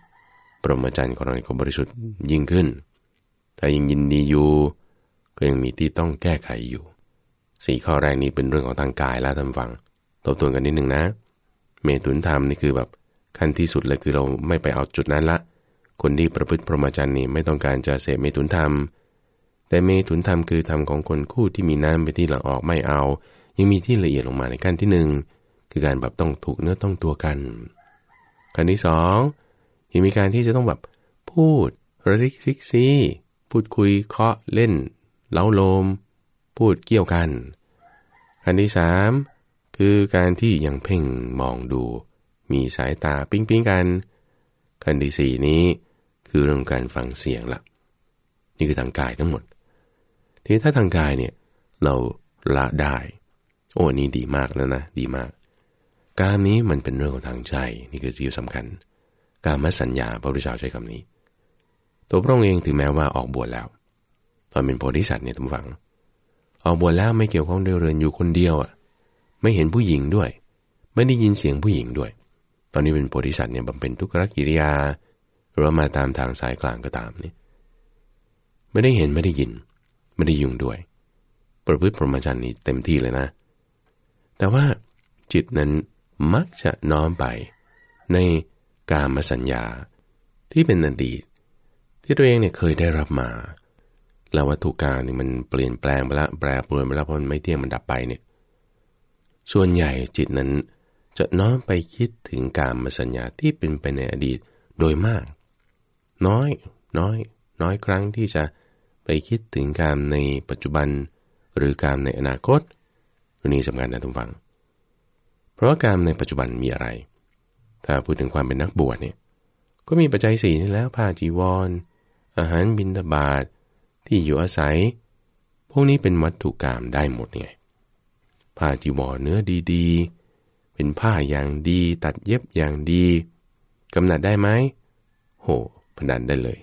ปรมจันทร์ของเราวามบริสุทธิ์ยิ่งขึ้นแต่ยังยินดีอยู่ ก็ยังมีที่ต้องแก้ไขอยู่ สี่ข้อแรกนี้เป็นเรื่องของทางกายแล้วท่านฟัง ตบัวนกันนิดหนึ่งนะ เมตุนธรรมนี่คือแบบขั้นที่สุดเลยคือเราไม่ไปเอาจุดนั้นละ คนที่ประพฤติพรหมจรรย์นี่ไม่ต้องการจะเสพเมตุนธรรม แต่เมตุนธรรมคือธรรมของคนคู่ที่มีน้ำไปที่หลังออกไม่เอายังมีที่ละเอียดลงมาในขั้นที่หนึ่งคือการแบบต้องถูกเนื้อต้องตัวกันขั้นที่สองยังมีการที่จะต้องแบบพูดระลิกซิกซีพูดคุยเคาะเล่นเล้าโลม พูดเกี่ยวกันขั้นที่สามคือการที่ยังเพ่งมองดู มีสายตาปิ๊งปิ๊งกันขั้นที่สี่นี้ คือเรื่องการฟังเสียงละนี่คือทางกายทั้งหมดทีถ้าทางกายเนี่ยเราละได้โอ้นี่ดีมากแล้วนะดีมาก กามนี้มันเป็นเรื่องของทางใจนี่คือที่สำคัญ กามสัญญาพระพุทธเจ้าใช้คำนี้ ตัวพระองค์เองถึงแม้ว่าออกบวชแล้ว ตอนเป็นโพธิสัตว์เนี่ยทุกฝัง ออกบวชแล้วไม่เกี่ยวข้องเด้วเรือนอยู่คนเดียวอ่ะไม่เห็นผู้หญิงด้วย ไม่ได้ยินเสียงผู้หญิงด้วย ตอนนี้เป็นโพธิสัตว์เนี่ยบำเพ็ญทุกขกิริยา หรือว่ามาตามทางสายกลางก็ตามนี่ไม่ได้เห็นไม่ได้ยิน ไม่ได้ยุ่งด้วย ประพฤติพรหมจรรย์นี่เต็มที่เลยนะเแต่ว่าจิตนั้นมักจะน้อมไปในกามสัญญาที่เป็นอดีตที่ตัวเองเนี่ยเคยได้รับมาแล้ววัตถุการนี่มันเปลี่ยนแปลงไปละแปรปรวนไปละเพราะมันไม่เที่ยงมันดับไปเนี่ยส่วนใหญ่จิตนั้นจะน้อมไปคิดถึงการมสัญญาที่เป็นไปในอดีตโดยมาก น้อยน้อย น้อยครั้งที่จะไปคิดถึงการในปัจจุบัน หรือการในอนาคตรื่องนี้สำคัญนะทุกฝัง เพราะกรรมในปัจจุบันมีอะไร ถ้าพูดถึงความเป็นนักบวชเนี่ย ก็มีปัจจัยสี่นี่แล้ว ผ้าจีวรออาหารบิณฑบาตทที่อยู่อาศัย พวกนี้เป็นวัตถุกรรมได้หมดไง ผ้าจีวรเนื้อดี ๆ เป็นผ้าอย่างดี ตัดเย็บอย่างดี กำหนัดได้ไหม โหพนันได้เลย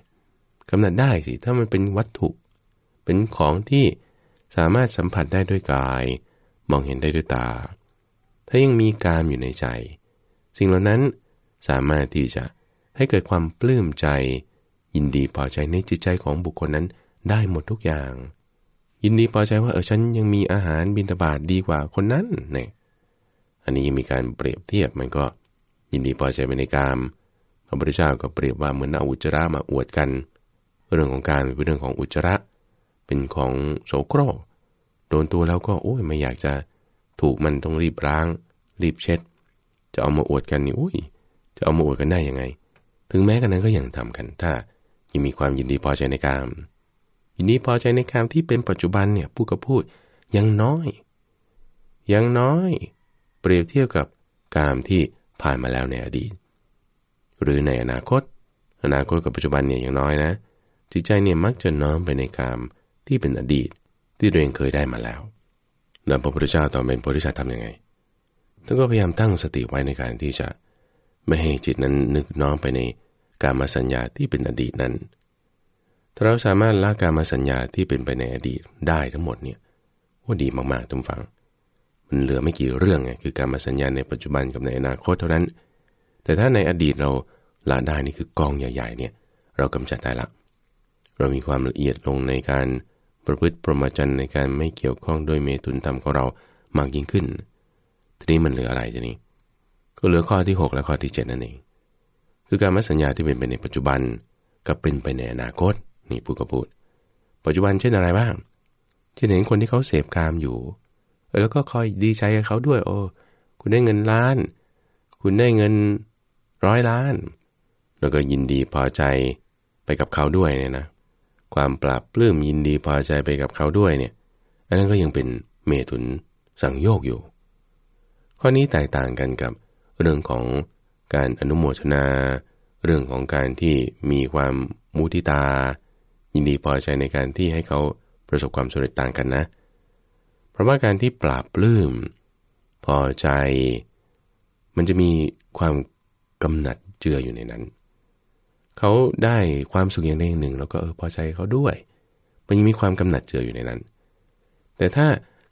กำหนัดได้สิ ถ้ามันเป็นวัตถุ เป็นของที่สามารถสัมผัสได้ด้วยกายมองเห็นได้ด้วยตา ถ้ายังมีกามอยู่ในใจ สิ่งเหล่านั้นสามารถที่จะให้เกิดความปลื้มใจยินดีพอใจในจิตใจของบุคคลนั้นได้หมดทุกอย่าง ยินดีพอใจว่าเออฉันยังมีอาหารบินตบาตดีกว่าคนนั้นเนี่ยอันนี้ยังมีการเปรียบเทียบมันก็ ยินดีพอใจไปในกาม พระพุทธเจ้าก็เปรียบว่าเหมือนเอาอุจจาระมาอวดกัน เรื่องของการเป็นเรื่องของอุจจาระ เป็นของโสโครกโดนตัวแล้วก็โอ้ยไม่อยากจะถูกมันต้องรีบร้างรีบเช็ด จะเอามาอวดกันนี่อุ้ยจะเอามาอวดกันได้ยังไง ถึงแม้กันนั้นก็ยังทำกันถ้ายังมีความยินดีพอใจในกาม ยินดีพอใจในกามที่เป็นปัจจุบันเนี่ยพูดก็พูดยังน้อย ยังน้อย เปรียบเทียบกับกามที่ผ่านมาแล้วในอดีต หรือในอนาคต อนาคตกับปัจจุบันเนี่ยยังน้อยนะจิตใจเนี่ยมักจะน้อมไปในกามที่เป็นอดีตที่เรียนงเคยได้มาแล้วนวพระพุทธเจ้าตอนเป็นพระพุทธเจ้าทำยังไงท่านก็พยายามตั้งสติไว้ในการที่จะไม่ให้จิตนั้นนึกน้อมไปในการมาสัญญาที่เป็นอดีตนั้น ถ้าเราสามารถละการมาสัญญาที่เป็นไปในอดีตได้ทั้งหมดเนี่ย ว่าดีมากๆทุกฝัง มันเหลือไม่กี่เรื่องไง คือ การมาสัญญาในปัจจุบันกับในอนาคตเท่านั้น แต่ถ้าในอดีตเราละได้นี่คือกองใหญ่ๆ เนี่ย เรากำจัดได้ละ เรามีความละเอียดลงในการประพฤติปรมจันในการไม่เกี่ยวข้องด้วยเมตุนธรรมของเรามากยิ่งขึ้นทีนี้มันเหลืออะไรจะนี้ ก็เหลือข้อที่ 6 และข้อที่ 7 นั่นเอง คือการมัสัญญาที่เป็นไปในปัจจุบันกับเป็นไปในอนาคตนี่พูดก็พูดปัจจุบันเช่นอะไรบ้างเช่นเห็นคนที่เขาเสพกามอยู่ แล้วก็คอยดีใจกับเขาด้วยโอ้คุณได้เงินล้าน คุณได้เงินร้อยล้าน แล้วก็ยินดีพอใจไปกับเขาด้วยเนี่ยนะความปราบปลื้มยินดีพอใจไปกับเขาด้วยเนี่ย อันนั้นก็ยังเป็นเมถุนสังโยกอยู่ ข้อนี้แตกต่างกันกับเรื่องของการอนุโมทนา เรื่องของการที่มีความมุทิตา ยินดีพอใจในการที่ให้เขาประสบความสำเร็จต่างกันนะ เพราะว่าการที่ปราบปลื้มพอใจ มันจะมีความกำหนัดเจืออยู่ในนั้นเขาได้ความสุขอย่างใดอย่างหนึ่งแล้วก็เออพอใจเขาด้วย มันยังมีความกำหนัดเจืออยู่ในนั้น แต่ถ้า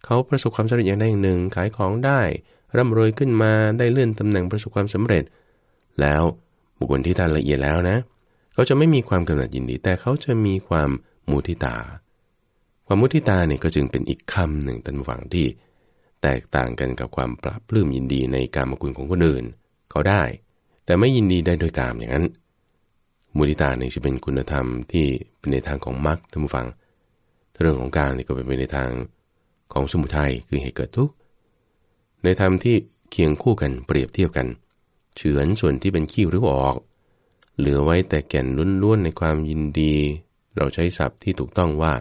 เขาประสบความสำเร็จอย่างใดอย่างหนึ่งขายของได้ร่ำรวยขึ้นมาได้เลื่อนตำแหน่งประสบความสำเร็จ แล้วบุคคลที่ทานละเอียดแล้วนะเขาจะไม่มีความกำหนัดยินดี แต่เขาจะมีความมุทิตา ความมุทิตาเนี่ยก็จึงเป็นอีกคำหนึ่งตันฝังที่ แตกต่างกันกับความปรับปลื้มยินดีในการมกุลของคนอื่น เขาได้ แต่ไม่ยินดีได้โดยกามอย่างนั้นมุทิตาเนี่ยจะเป็นคุณธรรมที่เป็นในทางของมรรคท่านผู้ฟังเรื่องของการนี่ก็เป็นในทางของสมุทัยคือเหตุเกิดทุกข์ในธรรมที่เคียงคู่กันเปรียบเทียบกัน เฉือนส่วนที่เป็นขี้หรือวออก เหลือไว้แต่แก่นล้วนๆในความยินดี เราใช้ศัพท์ที่ถูกต้องว่า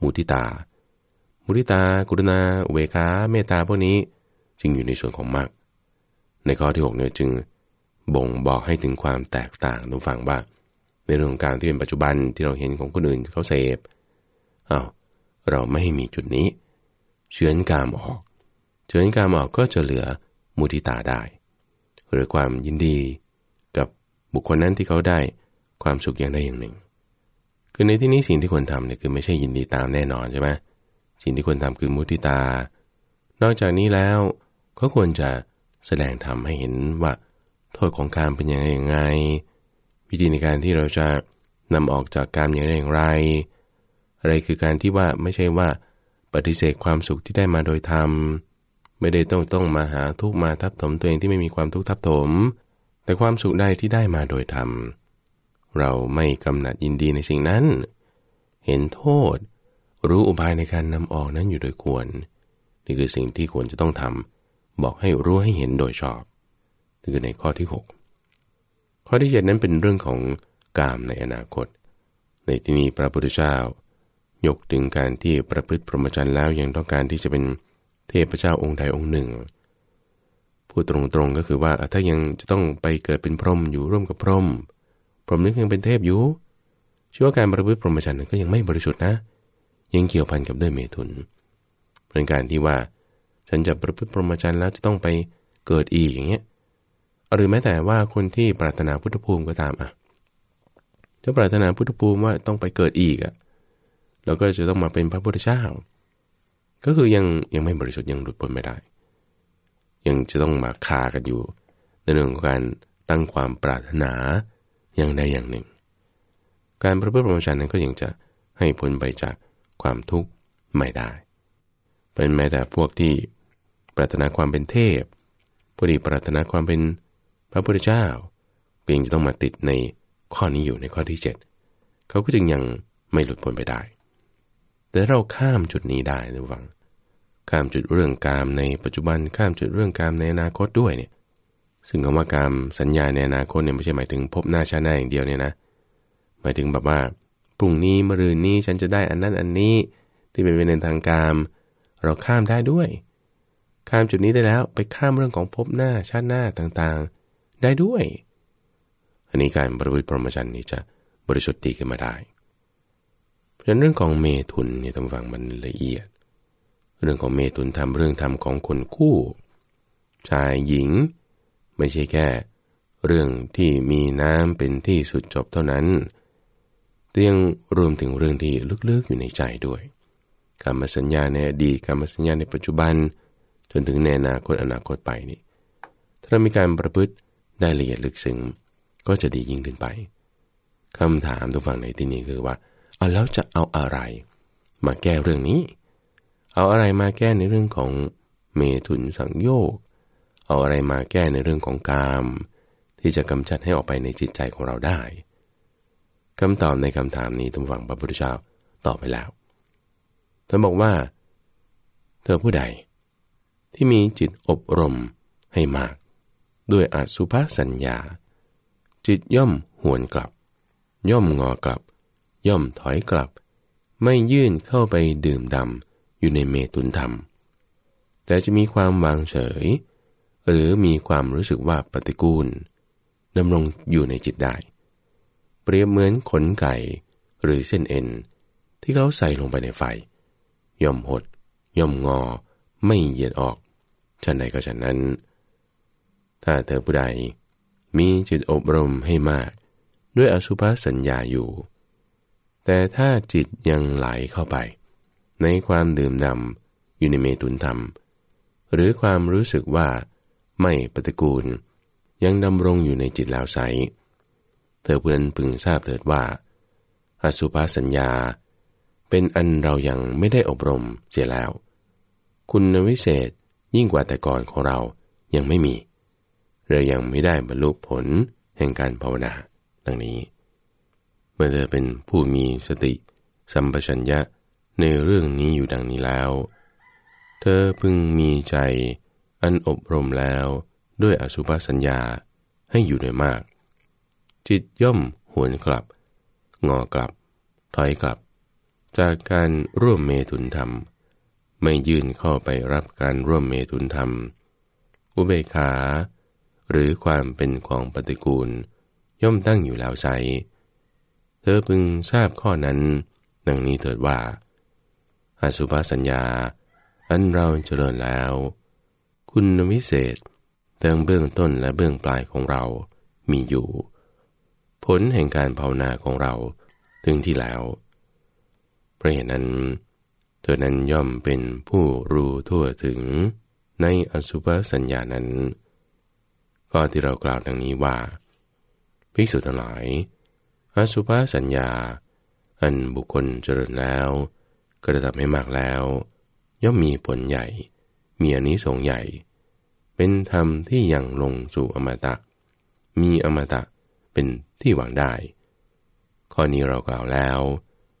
มุทิตา มุทิตากุณา เวคาเมตตาพวกนี้จึงอยู่ในส่วนของมรรคในข้อที่ 6เนี่ยจึงบ่งบอกให้ถึงความแตกต่างทุกฝั่งว่าในเรื่องการที่เป็นปัจจุบันที่เราเห็นของคนอื่นเขาเสพอา้าวเราไม่มีจุดนี้เชือนกามออกเชือนกามออกก็จะเหลือมุทิตาได้ หรือความยินดีกับบุคคลนั้นที่เขาได้ความสุขอย่างใดอย่างหนึ่ง คือในที่นี้สิ่งที่ควรทำเนี่ยคือไม่ใช่ยินดีตามแน่นอนใช่ไหมสิ่งที่ควรทำคือมุทิตา นอกจากนี้แล้วเขาควรจะแสดงทำให้เห็นว่าโทษของการเป็นยังไงยังไงวิธีในการที่เราจะนำออกจากกาอย่างไรอย่างไร อะไรคือการที่ว่าไม่ใช่ว่าปฏิเสธความสุขที่ได้มาโดยธรรมไม่ได้ต้องต้องมาหาทุกมาทับถมตัวเองที่ไม่มีความทุกข์ทับถม แต่ความสุขใดที่ได้มาโดยธรรมเราไม่กำหนัดยินดีในสิ่งนั้น เห็นโทษรู้อุบายในการนำออกนั้นอยู่โดยควร นี่คือสิ่งที่ควรจะต้องทำบอกให้รู้ให้เห็นโดยชอบคือในข้อที่ 6ข้อที่เจ็ดนั้นเป็นเรื่องของกามในอนาคต ในที่นี้พระพุทธเจ้ายกถึงการที่ประพฤติพรหมจรรย์แล้วยังต้องการที่จะเป็นเทพเจ้าองค์ใดองค์หนึ่งพูดตรงๆก็คือว่าถ้ายังจะต้องไปเกิดเป็นพรหมอยู่ร่วมกับพรหม พรหมนึกยังเป็นเทพอยู่ชื่อว่าการประพฤติพรหมจรรย์ก็ยังไม่บริสุทธิ์นะ ยังเกี่ยวพันกับด้วยเมตุนเป็นการที่ว่าฉันจะประพฤติพรหมจรรย์แล้วจะต้องไปเกิดอีกอย่างเงี้ยหรือแม้แต่ว่าคนที่ปรารถนาพุทธภูมิก็ตามอ่ะถ้าปรารถนาพุทธภูมิว่าต้องไปเกิดอีกอ่ะเราก็จะต้องมาเป็นพระพุทธเจ้า ก็คือยังยังไม่บริสุทธิ์ยังหลุดพ้นไม่ได้ ยังจะต้องมาคากันอยู่ในเรื่องของการตั้งความปรารถนาอย่างใดอย่างหนึ่ง การประพฤติประมารนั้นก็ยังจะให้พ้นไปจากความทุกข์ไม่ได้ เป็นแม้แต่พวกที่ปรารถนาความเป็นเทพผู้ที่ปรารถนาความเป็นพระพุทธเจ้าก็ยังจะต้องมาติดในข้อนี้อยู่ในข้อที่ 7เขาก็จึงยังไม่หลุดพ้นไปได้ แต่เราข้ามจุดนี้ได้นะวัง ข้ามจุดเรื่องกามในปัจจุบันข้ามจุดเรื่องกามในอนาคตด้วยเนี่ย ซึ่งคำว่ากามสัญญาในอนาคตเนี่ยไม่ใช่หมายถึงพบหน้าชาแน้อย่างเดียวเนี่ยนะหมายถึงแบบว่าพรุ่งนี้มรืนนี้ฉันจะได้อันนั้นอันนี้ที่เป็นไปในทางกาม เราข้ามได้ด้วย ข้ามจุดนี้ได้แล้วไปข้ามเรื่องของพบหน้าชาติหน้าต่างๆได้ด้วย อันนี้การประพฤติพรหมจรรย์นี้จะบริสุทธิ์ตีขึ้นมาได้เพราะัเรื่องของเมทุนเนี่ยต้องฟังมันละเอียด เรื่องของเมทุนทำเรื่องทำของคนคู่ ชายหญิง ไม่ใช่แค่เรื่องที่มีน้ำเป็นที่สุดจบเท่านั้นแต่ยังรวมถึงเรื่องที่ลึกๆอยู่ในใจด้วยกรรมสัญญาในอดีตกรรมสัญญาในปัจจุบัน จนถึงในอนาคตอนาคตไปนี่ถ้าเรามีการประพฤติได้ละเอียดลึกซึ้งก็จะดียิ่งขึ้นไป คำถามทุกฝั่งในที่นี้คือว่าเอาแล้วจะเอาอะไรมาแก้เรื่องนี้ เอาอะไรมาแก้ในเรื่องของเมถุนสังโยกเอาอะไรมาแก้ในเรื่องของกามที่จะกำจัดให้ออกไปในจิตใจของเราได้คำตอบในคำถามนี้ทุกฝั่งพระพุทธเจ้าตอบไปแล้วท่านบอกว่า เธอผู้ใด ที่มีจิตอบรมให้มากด้วยอาสุภาสัญญา จิตย่อมหวนกลับย่อมงอกลับ ย่อมถอยกลับไม่ยื่นเข้าไปดื่มดำอยู่ในเมตุนธรรม แต่จะมีความวางเฉยหรือมีความรู้สึกว่าปฏิกูลดำรงอยู่ในจิตได้ เปรียบเหมือนขนไก่หรือเส้นเอ็นที่เขาใส่ลงไปในไฟ ย่อมหด ย่อมงอไม่เหยียดออกฉันใดก็ฉันนั้นถ้าเธอผู้ใดมีจิตอบรมให้มากด้วยอสุภสัญญาอยู่ แต่ถ้าจิตยังไหลเข้าไป ในความดื่มดำอยู่ในเมตุนธรรม หรือความรู้สึกว่าไม่ปฏิกูลยังดำรงอยู่ในจิตแล้วใส เธอเพื่อนพึงทราบเถิดว่าอสุภสัญญา เป็นอันเรายังไม่ได้อบรมเสียแล้ว คุณวิเศษยิ่งกว่าแต่ก่อนของเรายังไม่มีเรายังไม่ได้บรรลุผลแห่งการภาวนาดังนี้ เมื่อเธอเป็นผู้มีสติสัมปชัญญะในเรื่องนี้อยู่ดังนี้แล้ว เธอพึงมีใจอันอบรมแล้วด้วยอสุภสัญญาให้อยู่โดยมาก จิตย่อมหวนกลับงอกลับถอยกลับ จากการร่วมเมตุนธรรม ไม่ยื่นเข้าไปรับการร่วมเมตุนธรรม อุเบกขาหรือความเป็นของปฏิกูลย่อมตั้งอยู่แล้วใชเธอพึงทราบข้อนั้น ดังนี้เถิดว่าอาสุภาสัญญาอันเราเจริญแล้ว คุณวิเศษทั้งเบื้องต้นและเบื้องปลายของเรามีอยู่ ผลแห่งการภาวนาของเรา ถึงที่แล้ว เพราะเหตุนั้น เธอนั้นย่อมเป็นผู้รู้ทั่วถึงในอสุภสัญญานั้นก็ที่เรากล่าวดังนี้ว่าภิกษุทั้งหลาย อสุภาสัญญา อันบุคคลเจริญแล้วกระทำให้มากแล้ว ย่อมมีผลใหญ่มีอนนิสงส์ใหญ่ เป็นธรรมที่ยังลงสู่อมตะ มีอมตะเป็นที่หวังได้ ข้อนี้เรากล่าวแล้ว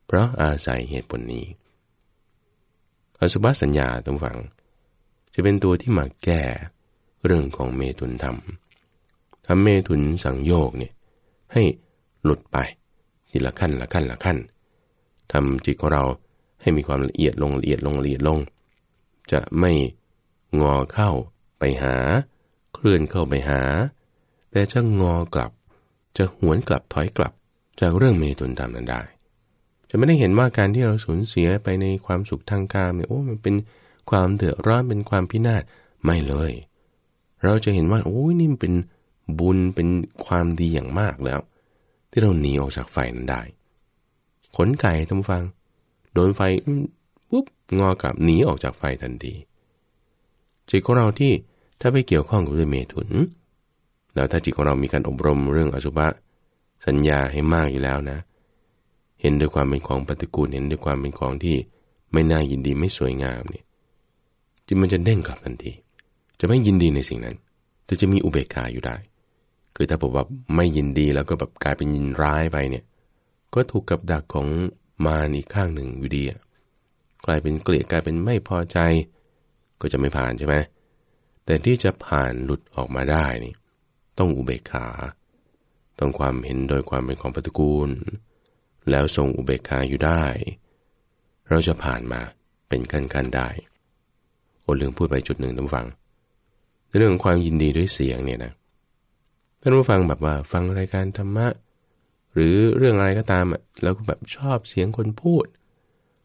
เพราะอาศัยเหตุผลนี้ อสุภาสัญญาตรงฝังจะเป็นตัวที่มาแก้เรื่องของเมตุนธรรมทำเมตุนสังโยกเนี่ยให้หลุดไป ทีละขั้น ละขั้น ละขั้น ทำจิตของเราให้มีความละเอียดลงละเอียดลงละเอียดลง จะไม่งอเข้าไปหาเคลื่อนเข้าไปหา แต่จะงอกลับ จะหวนกลับถอยกลับ จากเรื่องเมตุนธรรมนั้นได้ จะไม่ได้เห็นว่าการที่เราสูญเสียไปในความสุขทางกายเนี่ยโอ้มันเป็นความเดือดร้อนเป็นความพินาศไม่เลยเราจะเห็นว่าโอ้ยนี่มันเป็นบุญเป็นความดีอย่างมากแล้วที่เราหนีออกจากไฟนั้นได้ ขนไก่ท่านฟังโดนไฟปุ๊บงอกลับหนีออกจากไฟทันทีจิตของเราที่ถ้าไปเกี่ยวข้องกับเรื่องเมถุน แล้วถ้าจิตของเรามีการอบรมเรื่องอสุภะสัญญาให้มากอยู่แล้วนะ เห็นด้วยความเป็นของปฏิกูลเห็นด้วยความเป็นของที่ไม่น่ายินดีไม่สวยงามเนี่ยจิตมันจะเด้งกลับทันทีจะไม่ยินดีในสิ่งนั้น แต่จะมีอุเบกขาอยู่ได้ คือถ้าผมแบบไม่ยินดีแล้วก็แบบกลายเป็นยินร้ายไปเนี่ย ก็ถูกกับดักของมารอีกข้างหนึ่งอยู่ดีกลายเป็นเกลียดกลายเป็นไม่พอใจ ก็จะไม่ผ่านใช่ไหม แต่ที่จะผ่านหลุดออกมาได้นี่ ต้องอุเบกขา ต้องความเห็นโดยความเป็นของปฏิกูล แล้วทรงอุเบกขาอยู่ได้ เราจะผ่านมาเป็นขั้นๆได้โอลืมพูดไปจุดหนึ่งท่านฟังเรื่องความยินดีด้วยเสียงเนี่ยนะท่านผู้ฟังแบบว่าฟังรายการธรรมะหรือเรื่องอะไรก็ตามอ่ะแล้วก็แบบชอบเสียงคนพูด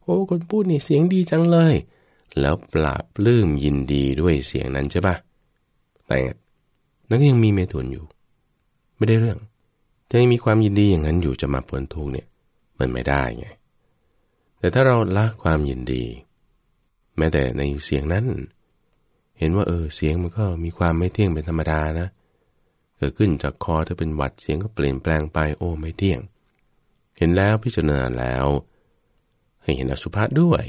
โอ้คนพูดนี่เสียงดีจังเลย แล้วปราบลื้มยินดีด้วยเสียงนั้นใช่ปะแต่นั่นก็ยังมีเมตุนอยู่ ไม่ได้เรื่องถ้ายังมีความยินดีอย่างนั้นอยู่จะมาผลทุกเนี่ยมันไม่ได้ไงแต่ถ้าเราละความยินดี แม้แต่ในเสียงนั้นเห็นว่าเออเสียงมันก็มีความไม่เที่ยงเป็นธรรมดานะ เกิดขึ้นจากคอถ้าเป็นหวัดเสียงก็เปลี่ยนแปลงไปโอ้ไม่เที่ยง เห็นแล้วพิจารณาแล้ว ให้เห็นอสุภะด้วย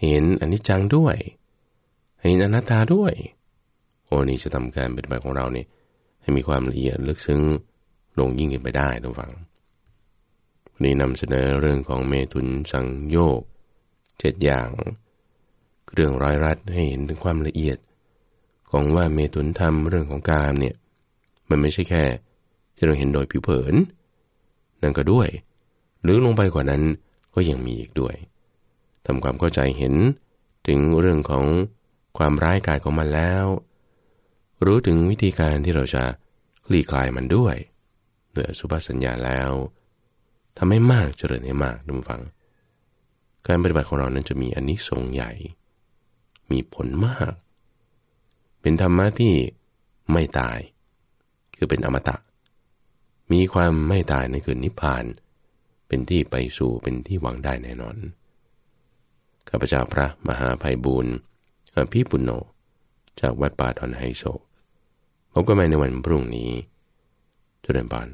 เห็นอนิจจังด้วยเห็นอนัตตาด้วย โอ้นี่จะทำการเป็ิไปของเราเนี่ยให้มีความละเอียดลึกซึ้งลงยิ่งขึ้นไปได้ทุกฝังนี้นำเสนอเรื่องของเมตุนสังโยกเจ็ดอย่างเรื่องร้อยรัดให้เห็นถึงความละเอียดของว่าเมตุนธรรมเรื่องของกามเนี่ยมันไม่ใช่แค่ที่เราเห็นโดยผิวเผินนั่นก็ด้วย หรือลงไปกว่านั้นก็ยังมีอีกด้วยทำความเข้าใจเห็นถึงเรื่องของความร้ายกายของมันแล้ว รู้ถึงวิธีการที่เราจะคลี่คลายมันด้วยเนือสุภาษสัญญาแล้วทำให้มากเจริญให้มากนูฟัง การปฏิบัติของเรานั้นจะมีอันนีสงรงใหญ่มีผลมาก เป็นธรรมะที่ไม่ตาย คือเป็นอมตะ มีความไม่ตายนั่นคือนิพพาน เป็นที่ไปสู่ เป็นที่หวังได้แน่นอน ข้าพเจ้าพระมหาภัยบุญอภิปุณโญจากวัดป่าทอนไฮโซ พบกันใหม่ในวันพรุ่งนี้ จุดเด่นบาน